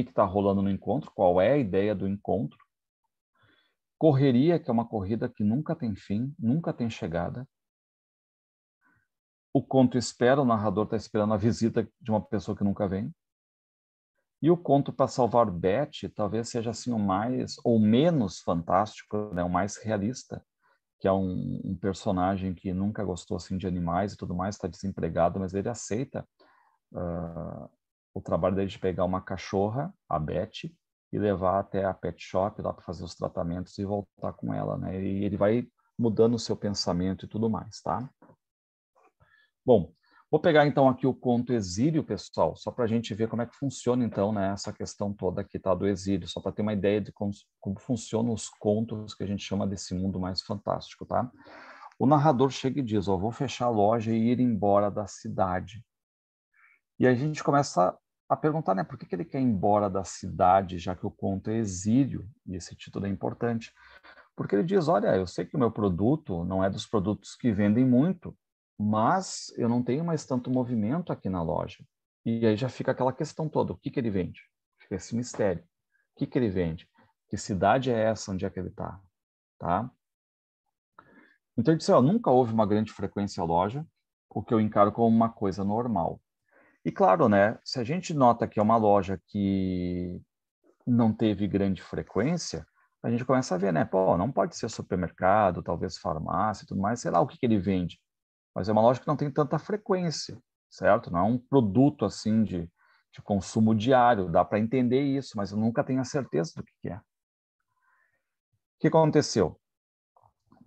que está rolando no encontro, qual é a ideia do encontro. Correria, que é uma corrida que nunca tem fim, nunca tem chegada. O conto espera, o narrador está esperando a visita de uma pessoa que nunca vem. E o conto para salvar Beth talvez seja assim o mais ou menos fantástico, né? o mais realista, que é um, um personagem que nunca gostou assim de animais e tudo mais, está desempregado, mas ele aceita ah, o trabalho dele de pegar uma cachorra, a Beth, e levar até a pet shop lá para fazer os tratamentos e voltar com ela, né? E ele vai mudando o seu pensamento e tudo mais, tá? Bom, vou pegar então aqui o conto exílio, pessoal, só para a gente ver como é que funciona então, né? Essa questão toda aqui tá do exílio, só para ter uma ideia de como, como funcionam os contos que a gente chama desse mundo mais fantástico, tá? O narrador chega e diz, ó, vou fechar a loja e ir embora da cidade. E a gente começa a perguntar, né, por que, que ele quer ir embora da cidade, já que o conto é exílio, e esse título é importante. Porque ele diz, olha, eu sei que o meu produto não é dos produtos que vendem muito, mas eu não tenho mais tanto movimento aqui na loja. E aí já fica aquela questão toda, o que, que ele vende? Fica esse mistério. O que, que ele vende? Que cidade é essa? Onde é que ele está? Tá? Então ele disse, nunca houve uma grande frequência à loja, o que eu encaro como uma coisa normal. E claro, né, se a gente nota que é uma loja que não teve grande frequência, a gente começa a ver, né, pô, não pode ser supermercado, talvez farmácia e tudo mais, sei lá o que, que ele vende. Mas é uma loja que não tem tanta frequência, certo? Não é um produto assim de, de consumo diário, dá para entender isso, mas eu nunca tenho a certeza do que, que é. O que aconteceu?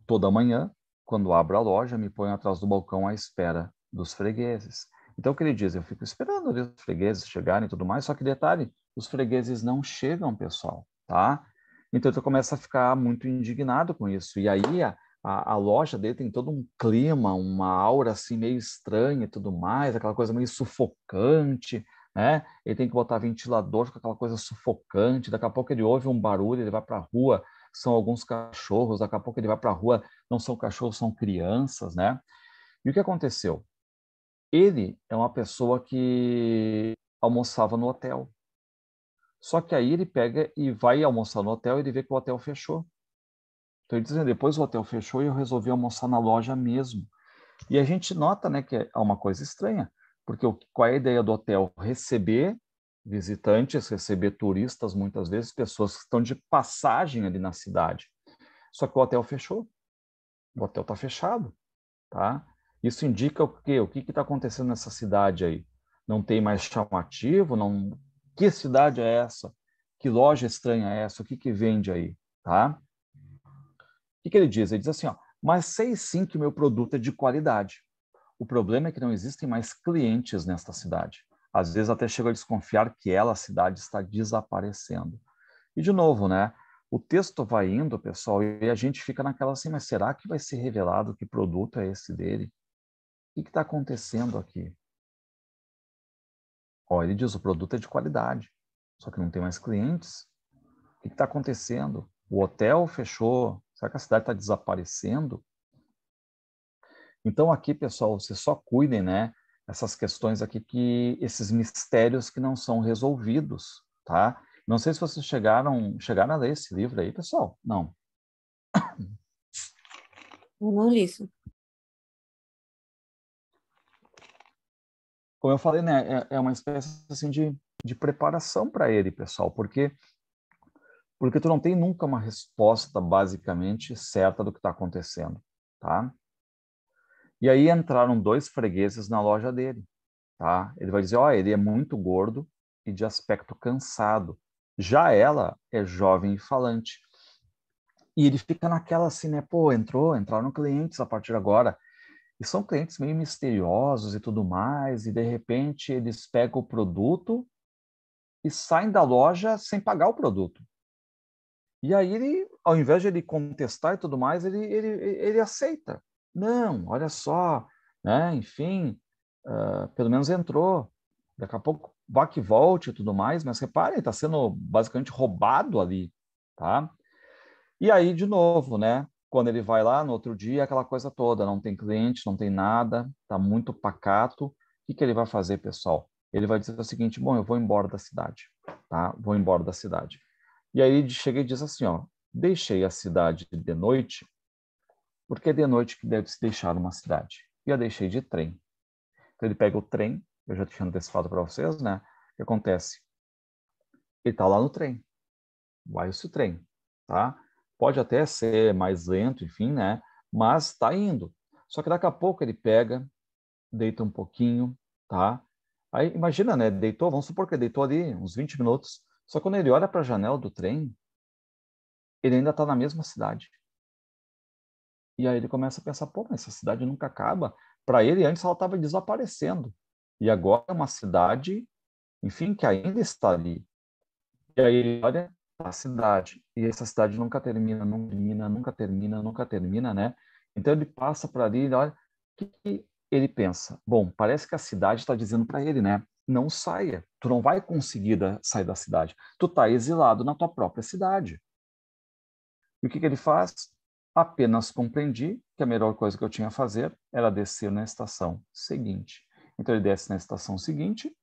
Toda manhã, quando abro a loja, me ponho atrás do balcão à espera dos fregueses. Então, o que ele diz? Eu fico esperando os fregueses chegarem e tudo mais, só que detalhe, os fregueses não chegam, pessoal, tá? Então, ele começa a ficar muito indignado com isso. E aí, a, a, a, loja dele tem todo um clima, uma aura assim meio estranha e tudo mais, aquela coisa meio sufocante, né? Ele tem que botar ventilador com aquela coisa sufocante, daqui a pouco ele ouve um barulho, ele vai para a rua, são alguns cachorros, daqui a pouco ele vai para a rua, não são cachorros, são crianças, né? E o que aconteceu? Ele é uma pessoa que almoçava no hotel. Só que aí ele pega e vai almoçar no hotel e ele vê que o hotel fechou. Então ele diz, assim, depois o hotel fechou e eu resolvi almoçar na loja mesmo. E a gente nota né, que é uma coisa estranha, porque qual é a ideia do hotel? Receber visitantes, receber turistas, muitas vezes, pessoas que estão de passagem ali na cidade. Só que o hotel fechou. O hotel está fechado. Tá? Isso indica o quê? O que está acontecendo nessa cidade aí? Não tem mais chamativo? Não... Que cidade é essa? Que loja estranha é essa? O que, que vende aí? Tá? O que, que ele diz? Ele diz assim, ó, mas sei sim que o meu produto é de qualidade. O problema é que não existem mais clientes nesta cidade. Às vezes até chego a desconfiar que ela, a cidade, está desaparecendo. E de novo, né? O texto vai indo, pessoal, e a gente fica naquela assim, mas será que vai ser revelado que produto é esse dele? O que está acontecendo aqui? Ó, ele diz, o produto é de qualidade, só que não tem mais clientes. O que está acontecendo? O hotel fechou, será que a cidade está desaparecendo? Então aqui, pessoal, vocês só cuidem, né? Essas questões aqui que esses mistérios que não são resolvidos, tá? Não sei se vocês chegaram, chegaram a ler esse livro aí, pessoal. Não. Eu não li isso. como eu falei, né, é, é uma espécie assim de, de preparação para ele, pessoal, porque porque tu não tem nunca uma resposta basicamente certa do que está acontecendo, tá? E aí entraram dois fregueses na loja dele, tá? Ele vai dizer, ó, oh, ele é muito gordo e de aspecto cansado. Já ela é jovem e falante. E ele fica naquela assim, né? Pô, entrou, entraram clientes a partir de agora. E são clientes meio misteriosos e tudo mais, e de repente eles pegam o produto e saem da loja sem pagar o produto. E aí ele, ao invés de ele contestar e tudo mais, ele, ele, ele aceita. Não, olha só, né? enfim, uh, pelo menos entrou. Daqui a pouco vá que volte e tudo mais, mas reparem, está sendo basicamente roubado ali, tá? E aí, de novo, né? Quando ele vai lá no outro dia, aquela coisa toda, não tem cliente, não tem nada, tá muito pacato. O que, que ele vai fazer, pessoal? Ele vai dizer o seguinte: bom, eu vou embora da cidade, tá? Vou embora da cidade. E aí ele chega e diz assim: ó, deixei a cidade de noite, porque é de noite que deve se deixar uma cidade. E a deixei de trem. Então ele pega o trem, eu já tinha antecipado para vocês, né? O que acontece? Ele está lá no trem. Vai o seu trem, tá? pode até ser mais lento, enfim, né? Mas está indo. Só que daqui a pouco ele pega, deita um pouquinho, tá? Aí imagina, né? Deitou, vamos supor que deitou ali uns 20 minutos. Só que quando ele olha para a janela do trem, ele ainda está na mesma cidade. E aí ele começa a pensar, pô, mas essa cidade nunca acaba. Para ele, antes ela estava desaparecendo. E agora é uma cidade, enfim, que ainda está ali. E aí ele olha, da cidade. E essa cidade nunca termina, nunca termina, nunca termina, nunca termina, né? Então ele passa por ali e olha, o que, que ele pensa? Bom, parece que a cidade está dizendo para ele, né? Não saia, tu não vai conseguir da, sair da cidade. Tu está exilado na tua própria cidade. E o que, que ele faz? Apenas compreendi que a melhor coisa que eu tinha a fazer era descer na estação seguinte. Então ele desce na estação seguinte,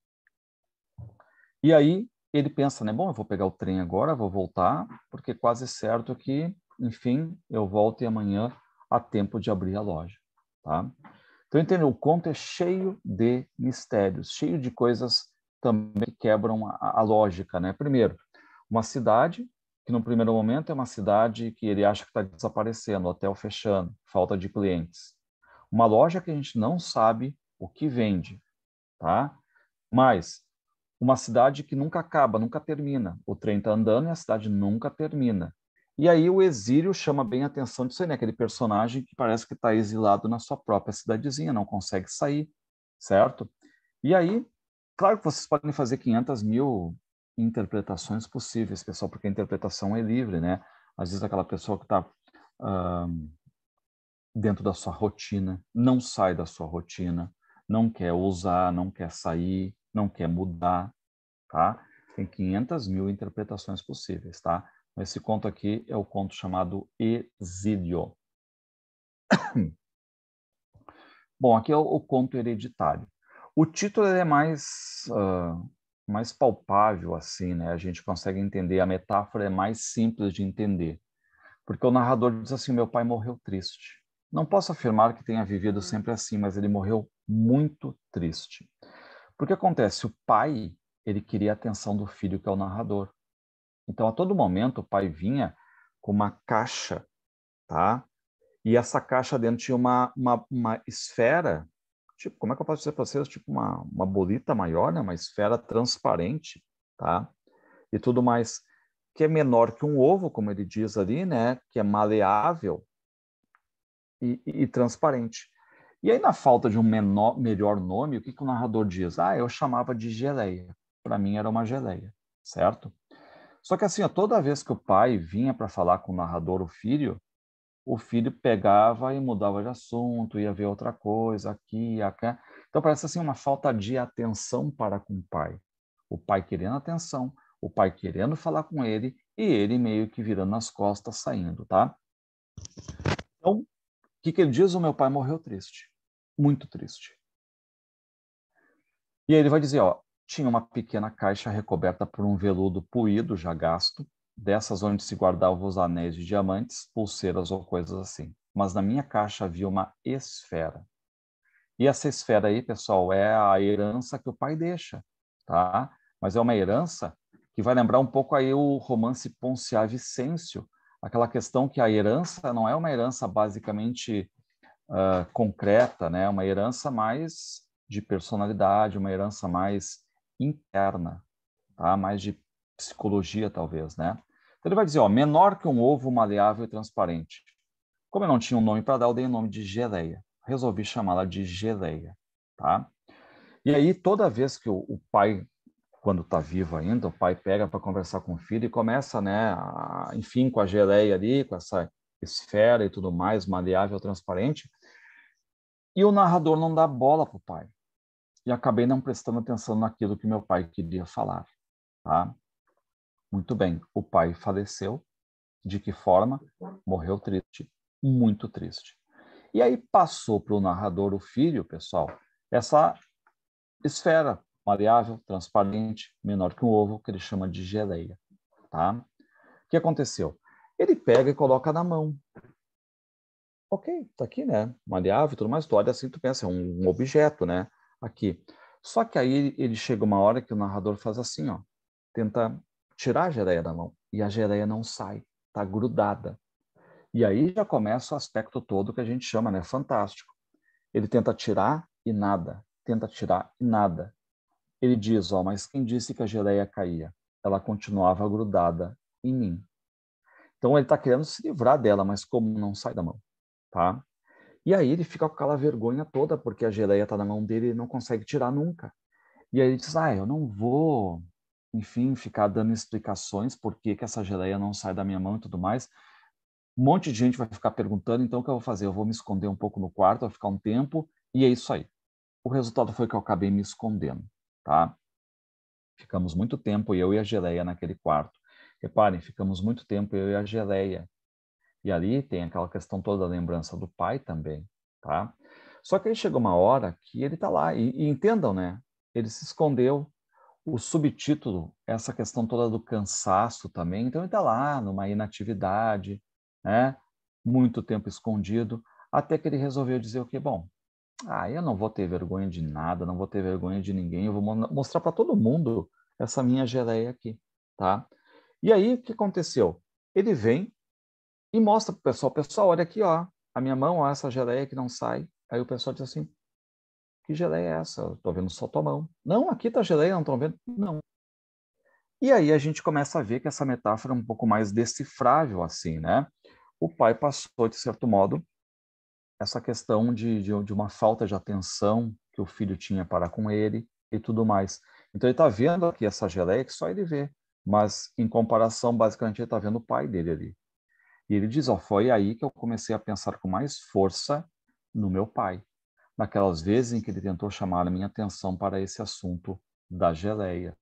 e aí ele pensa, né? Bom, eu vou pegar o trem agora, vou voltar, porque é quase certo que, enfim, eu volto e amanhã há tempo de abrir a loja, tá? Então, entendeu? O conto é cheio de mistérios, cheio de coisas também que quebram a, a lógica, né? Primeiro, uma cidade que no primeiro momento é uma cidade que ele acha que está desaparecendo, hotel fechando, falta de clientes. Uma loja que a gente não sabe o que vende, tá? Mas uma cidade que nunca acaba, nunca termina. O trem está andando e a cidade nunca termina. E aí o exílio chama bem a atenção disso aí, né? Aquele personagem que parece que está exilado na sua própria cidadezinha, não consegue sair, certo? E aí, claro que vocês podem fazer 500 mil interpretações possíveis, pessoal, porque a interpretação é livre, né? Às vezes aquela pessoa que está uh, dentro da sua rotina, não sai da sua rotina, não quer ousar, não quer sair, não quer mudar, tá? Tem 500 mil interpretações possíveis, tá? Esse conto aqui é o conto chamado Exílio. Bom, aqui é o, o conto hereditário. O título é mais uh, mais palpável assim, né? A gente consegue entender, a metáfora é mais simples de entender. Porque o narrador diz assim: "Meu pai morreu triste". Não posso afirmar que tenha vivido sempre assim, mas ele morreu muito triste. Porque acontece, o pai, ele queria a atenção do filho, que é o narrador. Então, a todo momento, o pai vinha com uma caixa, tá? E essa caixa dentro tinha uma, uma, uma esfera, tipo, como é que eu posso dizer para vocês? Tipo uma, uma bolita maior, né? Uma esfera transparente, tá? E tudo mais, que é menor que um ovo, como ele diz ali, né? Que é maleável e, e, e transparente. E aí, na falta de um menor, melhor nome, o que, que o narrador diz? Ah, eu chamava de geleia. Para mim era uma geleia, certo? Só que assim, ó, toda vez que o pai vinha para falar com o narrador, o filho, o filho pegava e mudava de assunto, ia ver outra coisa aqui, aqui. Então parece assim uma falta de atenção para com o pai. O pai querendo atenção, o pai querendo falar com ele e ele meio que virando as costas, saindo, tá? Então, o que, que ele diz? O meu pai morreu triste muito triste. E aí ele vai dizer, ó, tinha uma pequena caixa recoberta por um veludo puído, já gasto, dessas onde se guardavam os anéis de diamantes, pulseiras ou coisas assim. Mas na minha caixa havia uma esfera. E essa esfera aí, pessoal, é a herança que o pai deixa, tá? Mas é uma herança que vai lembrar um pouco aí o romance Ponciá Vicêncio, aquela questão que a herança não é uma herança basicamente uh, concreta, né? uma herança mais de personalidade, uma herança mais interna, tá? mais de psicologia, talvez. Né? Então, ele vai dizer: ó, menor que um ovo maleável e transparente. Como eu não tinha um nome para dar, eu dei o nome de geleia. Resolvi chamá-la de geleia. Tá? E aí, toda vez que o, o pai quando está vivo ainda, o pai pega para conversar com o filho e começa, né, a, enfim, com a geleia ali, com essa esfera e tudo mais, maleável, transparente, e o narrador não dá bola para o pai. E acabei não prestando atenção naquilo que meu pai queria falar. Tá? Muito bem, o pai faleceu. De que forma? Morreu triste, muito triste. E aí passou para o narrador, o filho, pessoal, essa esfera variável, transparente, menor que um ovo, que ele chama de geleia. Tá? O que aconteceu? Ele pega e coloca na mão ok, tá aqui, né? Maleável e tudo mais. Tu olha assim, tu pensa, é um, um objeto, né? Aqui. Só que aí ele chega uma hora que o narrador faz assim, ó. Tenta tirar a geleia da mão. E a geleia não sai, tá grudada. E aí já começa o aspecto todo que a gente chama, né? Fantástico. Ele tenta tirar e nada. Tenta tirar e nada. Ele diz, ó, mas quem disse que a geleia caía? Ela continuava grudada em mim. Então ele está querendo se livrar dela, mas como não sai da mão? tá? E aí ele fica com aquela vergonha toda, porque a geleia tá na mão dele e não consegue tirar nunca. E aí ele diz, ah, eu não vou, enfim, ficar dando explicações por que, que essa geleia não sai da minha mão e tudo mais. Um monte de gente vai ficar perguntando, então o que eu vou fazer? Eu vou me esconder um pouco no quarto, vou ficar um tempo, e é isso aí. O resultado foi que eu acabei me escondendo, tá? Ficamos muito tempo, eu e a geleia naquele quarto. Reparem, ficamos muito tempo, eu e a geleia. E ali tem aquela questão toda da lembrança do pai também, tá? Só que aí chega uma hora que ele está lá, e, e, entendam, né? Ele se escondeu. O subtítulo, essa questão toda do cansaço também, então ele está lá numa inatividade, né? Muito tempo escondido, até que ele resolveu dizer o que? Bom, ah, eu não vou ter vergonha de nada, não vou ter vergonha de ninguém, eu vou mostrar para todo mundo essa minha geleia aqui, tá? E aí, o que aconteceu? Ele vem e mostra para o pessoal. Pessoal, olha aqui, ó, a minha mão, ó, essa geleia que não sai. Aí o pessoal diz assim, que geleia é essa? Eu estou vendo só tua mão. Não, aqui tá geleia, não estão vendo? Não. E aí a gente começa a ver que essa metáfora é um pouco mais decifrável assim, né? O pai passou, de certo modo, essa questão de, de, de uma falta de atenção que o filho tinha para com ele e tudo mais. Então ele está vendo aqui essa geleia que só ele vê, mas em comparação, basicamente, ele está vendo o pai dele ali. E ele diz: ó, foi aí que eu comecei a pensar com mais força no meu pai, naquelas vezes em que ele tentou chamar a minha atenção para esse assunto da geleia.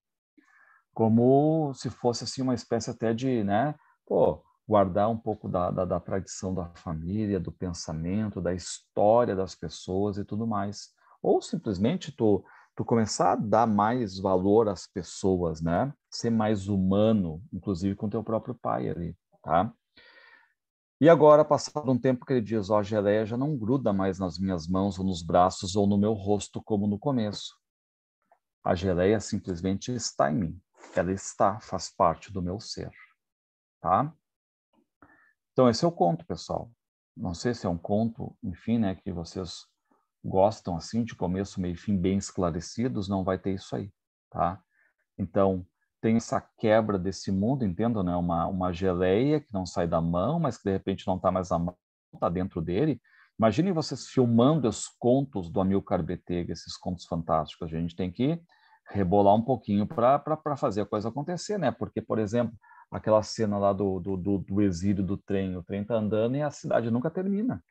Como se fosse assim uma espécie até de, né, pô, guardar um pouco da, da, da tradição da família, do pensamento, da história das pessoas e tudo mais. Ou simplesmente tu, tu começar a dar mais valor às pessoas, né? Ser mais humano, inclusive com teu próprio pai ali, tá? E agora, passado um tempo que ele diz, ó, oh, a geleia já não gruda mais nas minhas mãos ou nos braços ou no meu rosto como no começo. A geleia simplesmente está em mim. Ela está, faz parte do meu ser. Tá? Então, esse é o conto, pessoal. Não sei se é um conto, enfim, né, que vocês gostam assim, de começo, meio e fim, bem esclarecidos, não vai ter isso aí, tá? Então, tem essa quebra desse mundo, entendo, né? Uma, uma geleia que não sai da mão, mas que de repente não está mais na mão, está dentro dele. Imaginem vocês filmando os contos do Amilcar Betega, esses contos fantásticos. A gente tem que rebolar um pouquinho para fazer a coisa acontecer, né? Porque, por exemplo, aquela cena lá do, do, do, do exílio do trem, o trem está andando e a cidade nunca termina,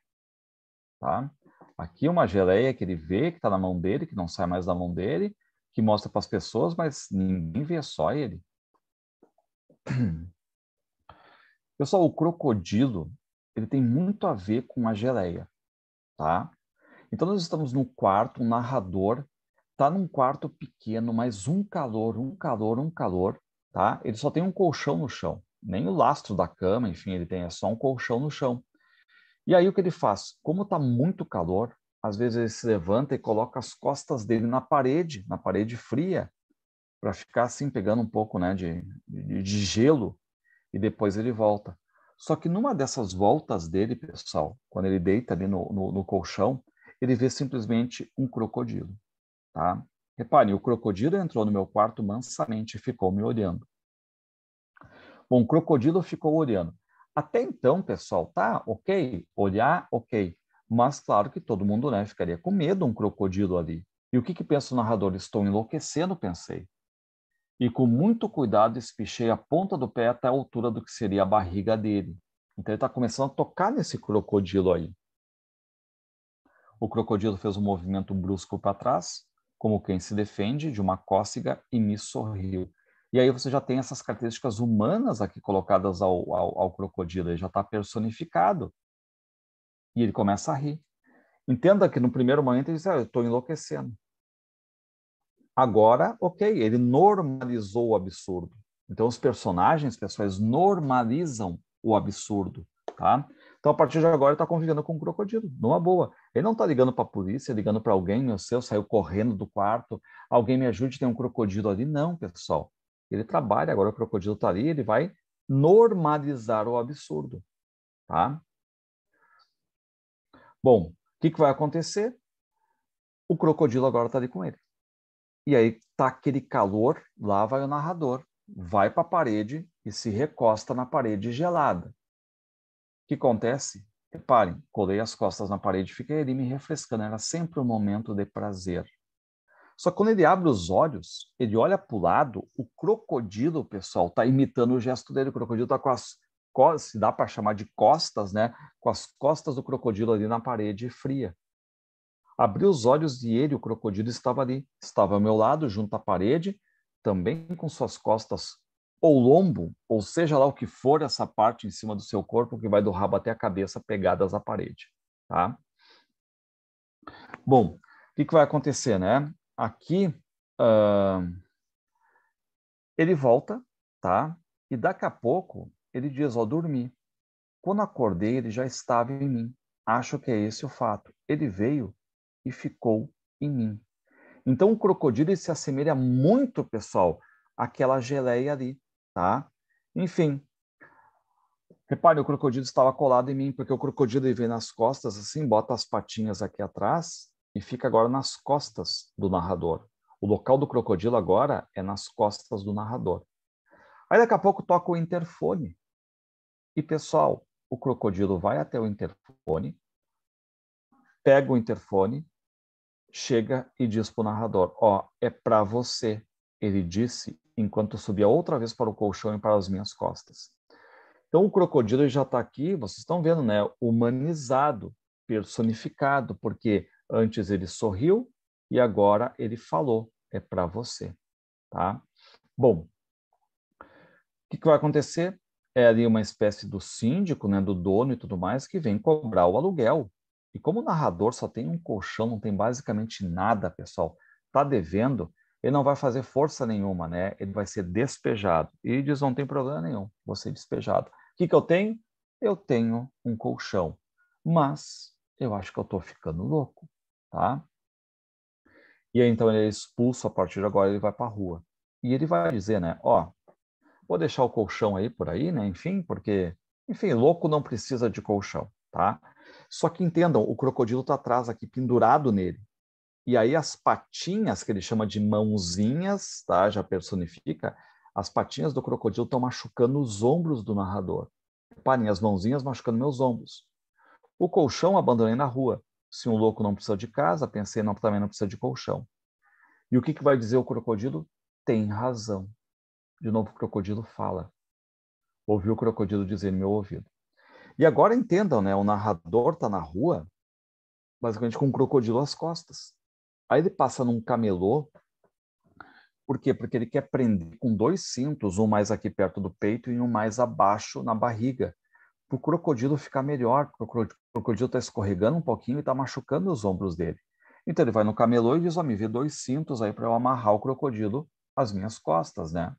tá? Aqui é uma geleia que ele vê, que está na mão dele, que não sai mais da mão dele, que mostra para as pessoas, mas ninguém vê só ele. Pessoal, o crocodilo, ele tem muito a ver com a geleia, tá? Então nós estamos no quarto, um narrador tá num quarto pequeno, mas um calor, um calor, um calor, tá? Ele só tem um colchão no chão, nem o lastro da cama, enfim, ele tem é só um colchão no chão. E aí o que ele faz? Como tá muito calor, às vezes ele se levanta e coloca as costas dele na parede, na parede fria, para ficar assim pegando um pouco né, de, de, de, gelo e depois ele volta. Só que numa dessas voltas dele, pessoal, quando ele deita ali no, no, no colchão, ele vê simplesmente um crocodilo, tá? Reparem, o crocodilo entrou no meu quarto mansamente e ficou me olhando. Bom, o crocodilo ficou olhando. Até então, pessoal, tá? Ok? Olhar, ok. Mas claro que todo mundo né, ficaria com medo um crocodilo ali. E o que, que pensa o narrador? Estou enlouquecendo, pensei. E com muito cuidado espichei a ponta do pé até a altura do que seria a barriga dele. Então ele está começando a tocar nesse crocodilo aí. O crocodilo fez um movimento brusco para trás, como quem se defende de uma cócega, e me sorriu. E aí você já tem essas características humanas aqui colocadas ao, ao, ao crocodilo, ele já está personificado. E ele começa a rir. Entenda que no primeiro momento ele diz: ah, Eu estou enlouquecendo. Agora, ok, ele normalizou o absurdo. Então, os personagens, pessoas, normalizam o absurdo. Tá? Então, a partir de agora, ele está convivendo com um crocodilo, numa boa. Ele não está ligando para a polícia, ligando para alguém, meu seu, saiu correndo do quarto, alguém me ajude, tem um crocodilo ali. Não, pessoal. Ele trabalha, agora o crocodilo está ali, ele vai normalizar o absurdo. Tá? Bom, o que, que vai acontecer? O crocodilo agora está ali com ele. E aí tá aquele calor, lá vai o narrador, vai para a parede e se recosta na parede gelada. O que acontece? Reparem, colei as costas na parede, fiquei ali me refrescando, era sempre um momento de prazer. Só que quando ele abre os olhos, ele olha para o lado, o crocodilo, pessoal, está imitando o gesto dele, o crocodilo está com as se dá para chamar de costas, né? Com as costas do crocodilo ali na parede fria. Abri os olhos e ele, o crocodilo, estava ali. Estava ao meu lado, junto à parede, também com suas costas ou lombo, ou seja lá o que for essa parte em cima do seu corpo que vai do rabo até a cabeça pegadas à parede, tá? Bom, o que, que vai acontecer, né? Aqui uh, ele volta, tá? E daqui a pouco ele diz: Ó, dormi. Quando acordei, ele já estava em mim. Acho que é esse o fato. Ele veio e ficou em mim. Então, o crocodilo se assemelha muito, pessoal, àquela geleia ali, tá? Enfim. Repare, o crocodilo estava colado em mim, porque o crocodilo vem nas costas, assim, bota as patinhas aqui atrás e fica agora nas costas do narrador. O local do crocodilo agora é nas costas do narrador. Aí daqui a pouco toca o interfone. E pessoal, o crocodilo vai até o interfone, pega o interfone, chega e diz para o narrador: Ó, oh, é para você, ele disse, enquanto subia outra vez para o colchão e para as minhas costas. Então, o crocodilo já está aqui, vocês estão vendo, né? Humanizado, personificado, porque antes ele sorriu e agora ele falou: é para você, tá? Bom, o que, que vai acontecer? é ali uma espécie do síndico, né, do dono e tudo mais, que vem cobrar o aluguel. E como o narrador só tem um colchão, não tem basicamente nada, pessoal, tá devendo, ele não vai fazer força nenhuma, né? Ele vai ser despejado. E diz, não tem problema nenhum, vou ser despejado. O que, que eu tenho? Eu tenho um colchão. Mas eu acho que eu estou ficando louco, tá? E aí, então, ele é expulso a partir de agora, ele vai para a rua. E ele vai dizer, né? Ó, Vou deixar o colchão aí por aí, né? Enfim, porque, enfim, louco não precisa de colchão, tá? Só que entendam, o crocodilo está atrás aqui pendurado nele. E aí as patinhas que ele chama de mãozinhas, tá? Já personifica. As patinhas do crocodilo estão machucando os ombros do narrador. Reparem, as mãozinhas machucando meus ombros. O colchão abandonei na rua. Se um louco não precisa de casa, pensei, não, também não precisa de colchão. E o que, que vai dizer o crocodilo? Tem razão. De novo, o crocodilo fala. Ouviu o crocodilo dizer no meu ouvido. E agora entendam, né? O narrador está na rua, basicamente com um crocodilo às costas. Aí ele passa num camelô. Por quê? Porque ele quer prender com dois cintos, um mais aqui perto do peito e um mais abaixo na barriga, para o crocodilo ficar melhor. O crocodilo está escorregando um pouquinho e está machucando os ombros dele. Então ele vai no camelô e diz: ó, oh, me vê dois cintos aí para eu amarrar o crocodilo às minhas costas, né?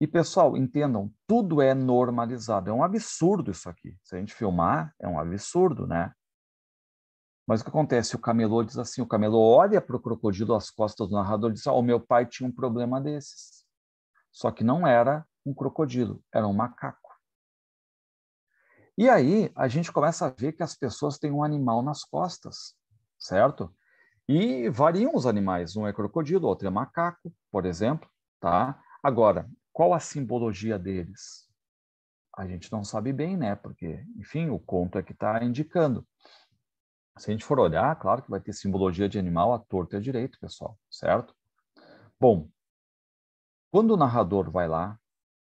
E, pessoal, entendam, tudo é normalizado. É um absurdo isso aqui. Se a gente filmar, é um absurdo, né? Mas o que acontece? O camelô diz assim: o camelô olha para o crocodilo às costas do narrador e diz: Ó, oh, meu pai tinha um problema desses. Só que não era um crocodilo, era um macaco. E aí a gente começa a ver que as pessoas têm um animal nas costas, certo? E variam os animais. Um é crocodilo, outro é macaco, por exemplo, tá? Agora, qual a simbologia deles? A gente não sabe bem, né? Porque, enfim, o conto é que está indicando. Se a gente for olhar, claro que vai ter simbologia de animal à torta e à direito, pessoal, certo? Bom, quando o narrador vai lá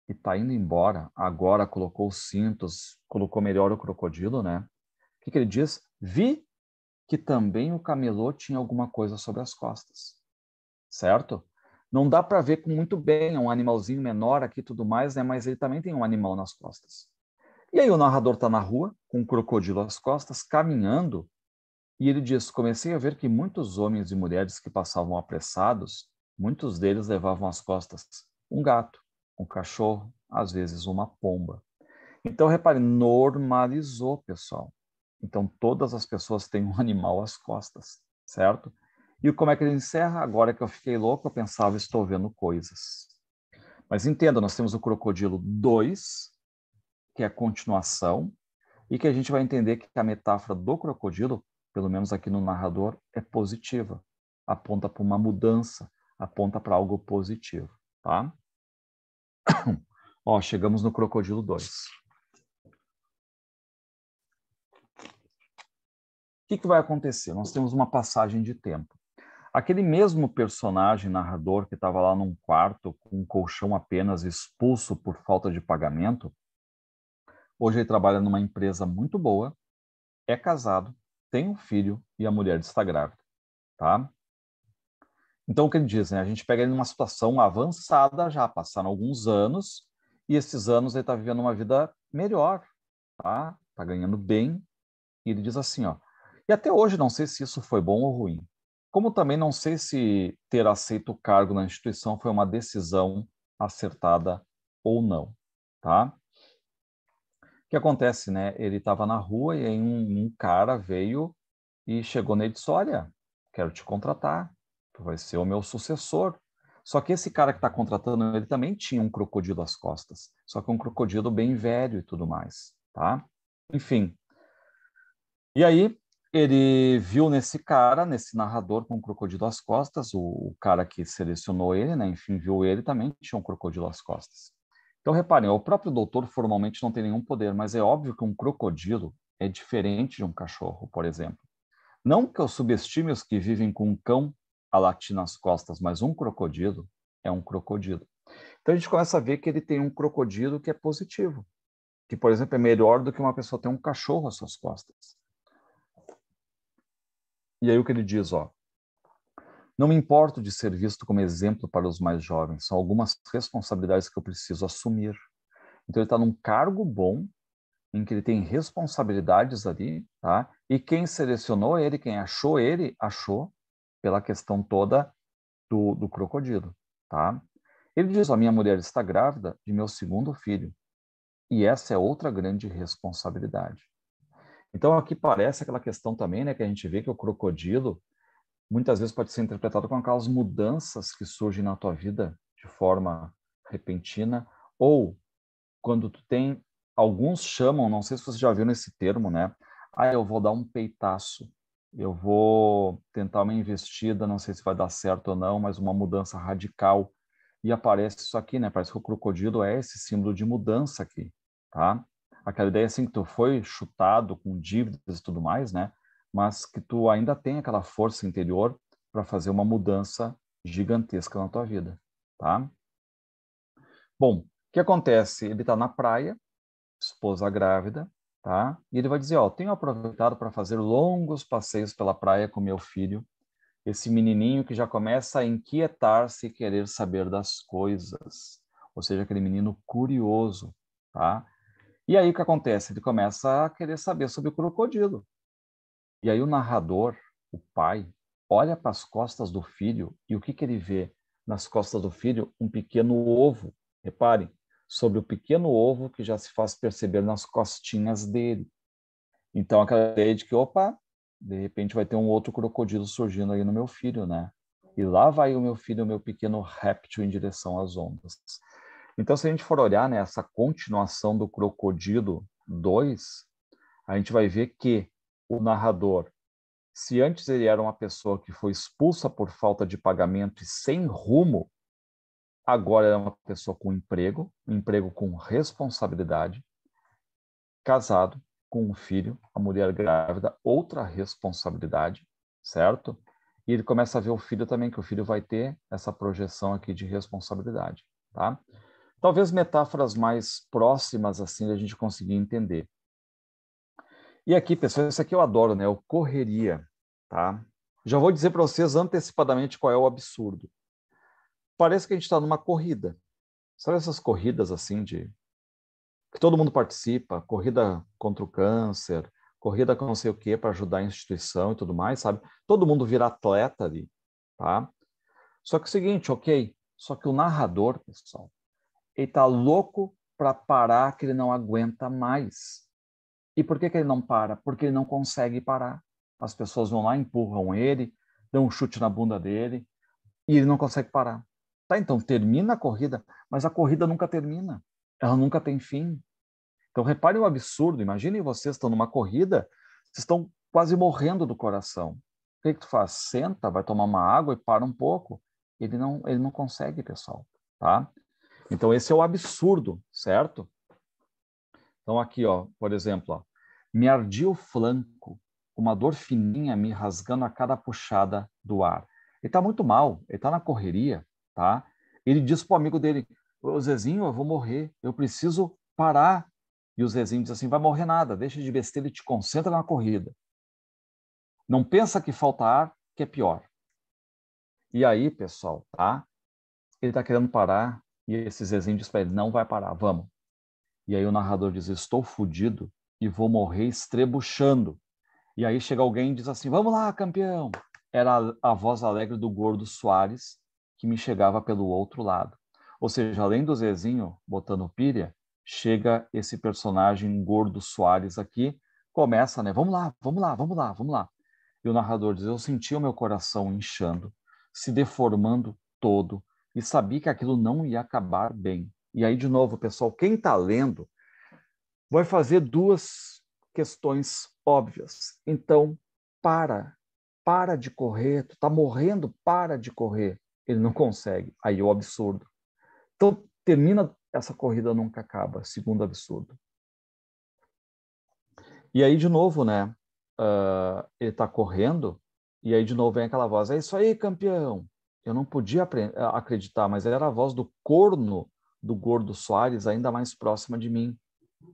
e está indo embora, agora colocou os cintos, colocou melhor o crocodilo, né? O que, que ele diz? Vi que também o camelô tinha alguma coisa sobre as costas, certo? Não dá para ver muito bem, é um animalzinho menor aqui e tudo mais, né? mas ele também tem um animal nas costas. E aí o narrador está na rua, com um crocodilo às costas, caminhando, e ele diz: Comecei a ver que muitos homens e mulheres que passavam apressados, muitos deles levavam às costas um gato, um cachorro, às vezes uma pomba. Então, repare, normalizou, pessoal. Então, todas as pessoas têm um animal às costas, certo? E como é que ele encerra? Agora que eu fiquei louco, eu pensava, estou vendo coisas. Mas entenda, nós temos o Crocodilo 2, que é a continuação, e que a gente vai entender que a metáfora do crocodilo, pelo menos aqui no narrador, é positiva. Aponta para uma mudança, aponta para algo positivo, tá? Ó, chegamos no Crocodilo 2. O que, que vai acontecer? Nós temos uma passagem de tempo. Aquele mesmo personagem narrador que estava lá num quarto com um colchão apenas expulso por falta de pagamento, hoje ele trabalha numa empresa muito boa, é casado, tem um filho e a mulher está grávida, tá? Então o que ele diz, né? A gente pega ele numa situação avançada já, passaram alguns anos e esses anos ele está vivendo uma vida melhor, tá? Tá ganhando bem e ele diz assim, ó. E até hoje não sei se isso foi bom ou ruim como também não sei se ter aceito o cargo na instituição foi uma decisão acertada ou não, tá? O que acontece, né? Ele estava na rua e aí um, um, cara veio e chegou nele e disse: Olha, quero te contratar, tu vai ser o meu sucessor. Só que esse cara que está contratando ele também tinha um crocodilo às costas, só que um crocodilo bem velho e tudo mais, tá? Enfim. E aí ele viu nesse cara, nesse narrador com um crocodilo às costas, o, o, cara que selecionou ele, né, enfim, viu ele também tinha um crocodilo às costas. Então, reparem, o próprio doutor formalmente não tem nenhum poder, mas é óbvio que um crocodilo é diferente de um cachorro, por exemplo. Não que eu subestime os que vivem com um cão a latir nas costas, mas um crocodilo é um crocodilo. Então, a gente começa a ver que ele tem um crocodilo que é positivo, que, por exemplo, é melhor do que uma pessoa ter um cachorro às suas costas. E aí o que ele diz, ó. Não me importo de ser visto como exemplo para os mais jovens, são algumas responsabilidades que eu preciso assumir. Então ele está num cargo bom, em que ele tem responsabilidades ali, tá? E quem selecionou ele, quem achou ele, achou pela questão toda do, do crocodilo, tá? Ele diz: a minha mulher está grávida de meu segundo filho, e essa é outra grande responsabilidade. Então, aqui parece aquela questão também, né, que a gente vê que o crocodilo muitas vezes pode ser interpretado com aquelas mudanças que surgem na tua vida de forma repentina ou quando tu tem alguns chamam, não sei se você já viu nesse termo, né? Ah, eu vou dar um peitaço, eu vou tentar uma investida, não sei se vai dar certo ou não, mas uma mudança radical. E aparece isso aqui, né? Parece que o crocodilo é esse símbolo de mudança aqui, tá? aquela ideia assim que tu foi chutado com dívidas e tudo mais, né? Mas que tu ainda tem aquela força interior para fazer uma mudança gigantesca na tua vida, tá? Bom, o que acontece? Ele está na praia, esposa grávida, tá? E ele vai dizer, ó, tenho aproveitado para fazer longos passeios pela praia com meu filho, esse menininho que já começa a inquietar-se e querer saber das coisas, ou seja, aquele menino curioso, tá? E aí o que acontece? Ele começa a querer saber sobre o crocodilo. E aí o narrador, o pai, olha para as costas do filho e o que, que ele vê? Nas costas do filho, um pequeno ovo. Reparem, sobre o pequeno ovo que já se faz perceber nas costinhas dele. Então, aquela ideia de que, opa, de repente vai ter um outro crocodilo surgindo aí no meu filho, né? E lá vai o meu filho, o meu pequeno réptil, em direção às ondas. Então, se a gente for olhar né, continuação do Crocodilo 2, a gente vai ver que o narrador, se antes ele era uma pessoa que foi expulsa por falta de pagamento e sem rumo, agora é uma pessoa com emprego, um emprego com responsabilidade, casado, com um filho, a mulher grávida, outra responsabilidade, certo? E ele começa a ver o filho também, que o filho vai ter essa projeção aqui de responsabilidade, tá? Talvez metáforas mais próximas, assim, da gente conseguir entender. E aqui, pessoal, isso aqui eu adoro, né? O correria, tá? Já vou dizer para vocês antecipadamente qual é o absurdo. Parece que a gente está numa corrida. Sabe essas corridas, assim, de que todo mundo participa, corrida contra o câncer, corrida com não sei o quê para ajudar a instituição e tudo mais, sabe? Todo mundo vira atleta ali, tá? Só que é o seguinte, ok, só que o narrador, pessoal, ele está louco para parar, que ele não aguenta mais. E por que, que ele não para? Porque ele não consegue parar. As pessoas vão lá, empurram ele, dão um chute na bunda dele, e ele não consegue parar. Tá, então termina a corrida, mas a corrida nunca termina. Ela nunca tem fim. Então reparem o absurdo. Imaginem vocês estão numa corrida, vocês estão quase morrendo do coração. O que, que tu faz? Senta, vai tomar uma água e para um pouco. Ele não, ele não consegue, pessoal, tá? Então, esse é o absurdo, certo? Então, aqui, ó, por exemplo, ó, me ardia o flanco, uma dor fininha me rasgando a cada puxada do ar. Ele está muito mal, ele está na correria, tá? Ele diz para o amigo dele, ô Zezinho, eu vou morrer, eu preciso parar. E o Zezinho diz assim, vai morrer nada, deixa de besteira e te concentra na corrida. Não pensa que falta ar, que é pior. E aí, pessoal, tá? Ele está querendo parar e esse Zezinho diz para ele: não vai parar, vamos. E aí o narrador diz: estou fodido e vou morrer estrebuchando. E aí chega alguém e diz assim: vamos lá, campeão. Era a, a voz alegre do gordo Soares que me chegava pelo outro lado. Ou seja, além do Zezinho botando pilha, chega esse personagem gordo Soares aqui, começa, né? Vamos lá, vamos lá, vamos lá, vamos lá. E o narrador diz: Eu senti o meu coração inchando, se deformando todo, e sabia que aquilo não ia acabar bem. E aí, de novo, pessoal, quem está lendo vai fazer duas questões óbvias. Então, para, para de correr, tu está morrendo, para de correr. Ele não consegue, aí é o absurdo. Então, termina essa corrida nunca acaba, segundo absurdo. E aí, de novo, né? Uh, ele está correndo, e aí, de novo, vem aquela voz: é isso aí, campeão! eu não podia eh, acreditar, mas era a voz do corno do Gordo Soares, ainda mais próxima de mim.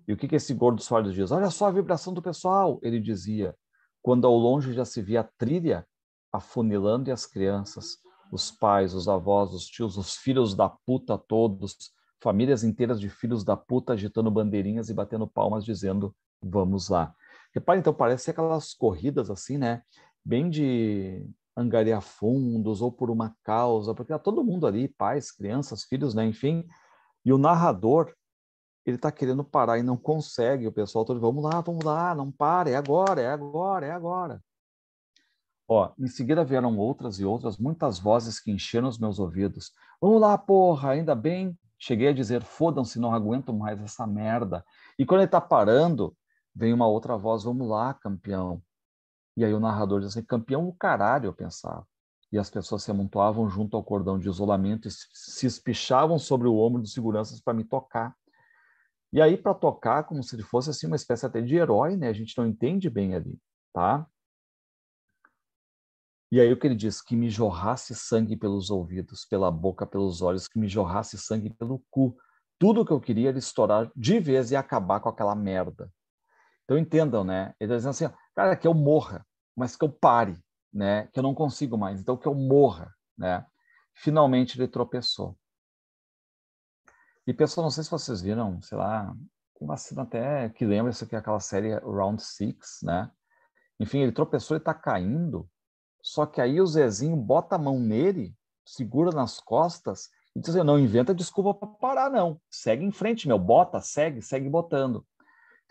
E o que, que esse Gordo Soares diz? Olha só a vibração do pessoal, ele dizia, quando ao longe já se via a trilha afunilando e as crianças, os pais, os avós, os tios, os filhos da puta todos, famílias inteiras de filhos da puta agitando bandeirinhas e batendo palmas dizendo, vamos lá. Repare, então, parece aquelas corridas assim, né? Bem de angariar fundos ou por uma causa, porque está todo mundo ali, pais, crianças, filhos, né? enfim. E o narrador, ele está querendo parar e não consegue. O pessoal todo, vamos lá, vamos lá, não pare é agora, é agora, é agora. Ó, em seguida vieram outras e outras, muitas vozes que encheram os meus ouvidos. Vamos lá, porra, ainda bem. Cheguei a dizer, fodam-se, não aguento mais essa merda. E quando ele está parando, vem uma outra voz, vamos lá, campeão. E aí o narrador diz assim: campeão o caralho, eu pensava. E as pessoas se amontoavam junto ao cordão de isolamento e se espichavam sobre o ombro dos seguranças para me tocar. E aí, para tocar, como se ele fosse assim, uma espécie até de herói, né? A gente não entende bem ali, tá? E aí o que ele diz? Que me jorrasse sangue pelos ouvidos, pela boca, pelos olhos, que me jorrasse sangue pelo cu. Tudo o que eu queria era estourar de vez e acabar com aquela merda. Então entendam, né? Ele está dizendo assim, ó, cara, que eu morra, mas que eu pare, né? Que eu não consigo mais, então que eu morra, né? Finalmente ele tropeçou. E pessoal, não sei se vocês viram, sei lá, tem uma cena até que lembra isso aqui, aquela série Round Six, né? Enfim, ele tropeçou e tá caindo, só que aí o Zezinho bota a mão nele, segura nas costas e diz assim, não inventa desculpa para parar, não. Segue em frente, meu, bota, segue, segue botando.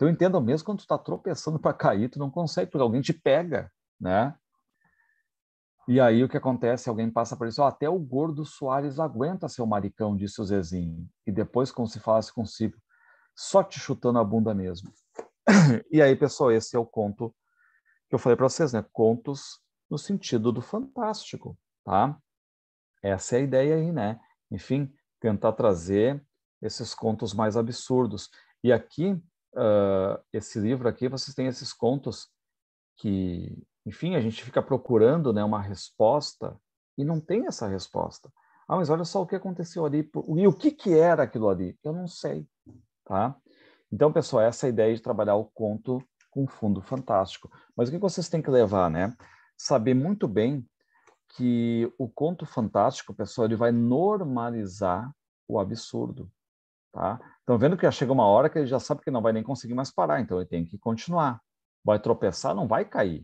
Então entenda mesmo quando tu está tropeçando para cair, tu não consegue, porque alguém te pega, né? E aí o que acontece? Alguém passa por isso, oh, até o gordo Soares aguenta seu maricão, disse o Zezinho. E depois, como se falasse consigo, só te chutando a bunda mesmo. e aí, pessoal, esse é o conto que eu falei para vocês, né? Contos no sentido do fantástico, tá? Essa é a ideia aí, né? Enfim, tentar trazer esses contos mais absurdos. E aqui uh, esse livro aqui, vocês têm esses contos que, enfim, a gente fica procurando né, uma resposta e não tem essa resposta. Ah, mas olha só o que aconteceu ali e o que, que era aquilo ali? Eu não sei, tá? Então, pessoal, essa é a ideia de trabalhar o conto com fundo fantástico. Mas o que vocês têm que levar, né? Saber muito bem que o conto fantástico, pessoal, ele vai normalizar o absurdo. Tá? Então, vendo que já chega uma hora que ele já sabe que não vai nem conseguir mais parar, então ele tem que continuar. Vai tropeçar, não vai cair.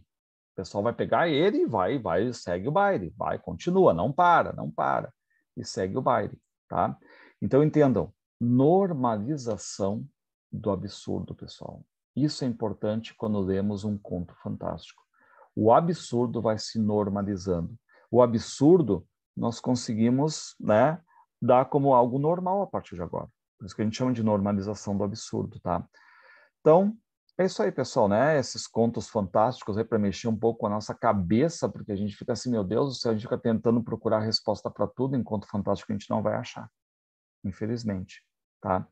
O pessoal vai pegar ele e vai, vai, segue o baile, vai, continua, não para, não para, e segue o baile, tá? Então, entendam, normalização do absurdo, pessoal. Isso é importante quando lemos um conto fantástico. O absurdo vai se normalizando. O absurdo nós conseguimos, né, dar como algo normal a partir de agora. Por isso que a gente chama de normalização do absurdo, tá? Então, é isso aí, pessoal, né? Esses contos fantásticos aí para mexer um pouco com a nossa cabeça, porque a gente fica assim, meu Deus do céu, a gente fica tentando procurar resposta para tudo, enquanto fantástico a gente não vai achar, infelizmente, tá?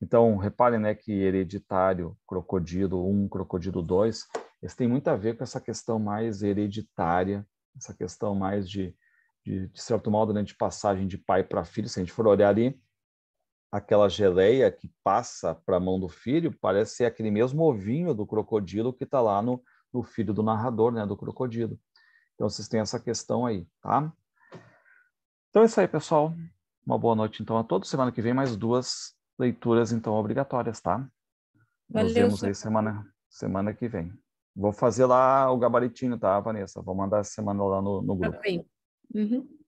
Então, reparem, né, que hereditário, crocodilo 1, crocodilo 2, eles têm muito a ver com essa questão mais hereditária, essa questão mais de, de, de certo modo, né, de passagem de pai para filho, se a gente for olhar ali, aquela geleia que passa para a mão do filho parece ser aquele mesmo ovinho do crocodilo que está lá no, no filho do narrador, né, do crocodilo. Então vocês têm essa questão aí, tá? Então é isso aí, pessoal. Uma boa noite então a todos. Semana que vem mais duas leituras então obrigatórias, tá? Valeu, Nos vemos aí semana semana que vem. Vou fazer lá o gabaritinho, tá, Vanessa? Vou mandar essa semana lá no, no grupo. Tá bem. Uhum.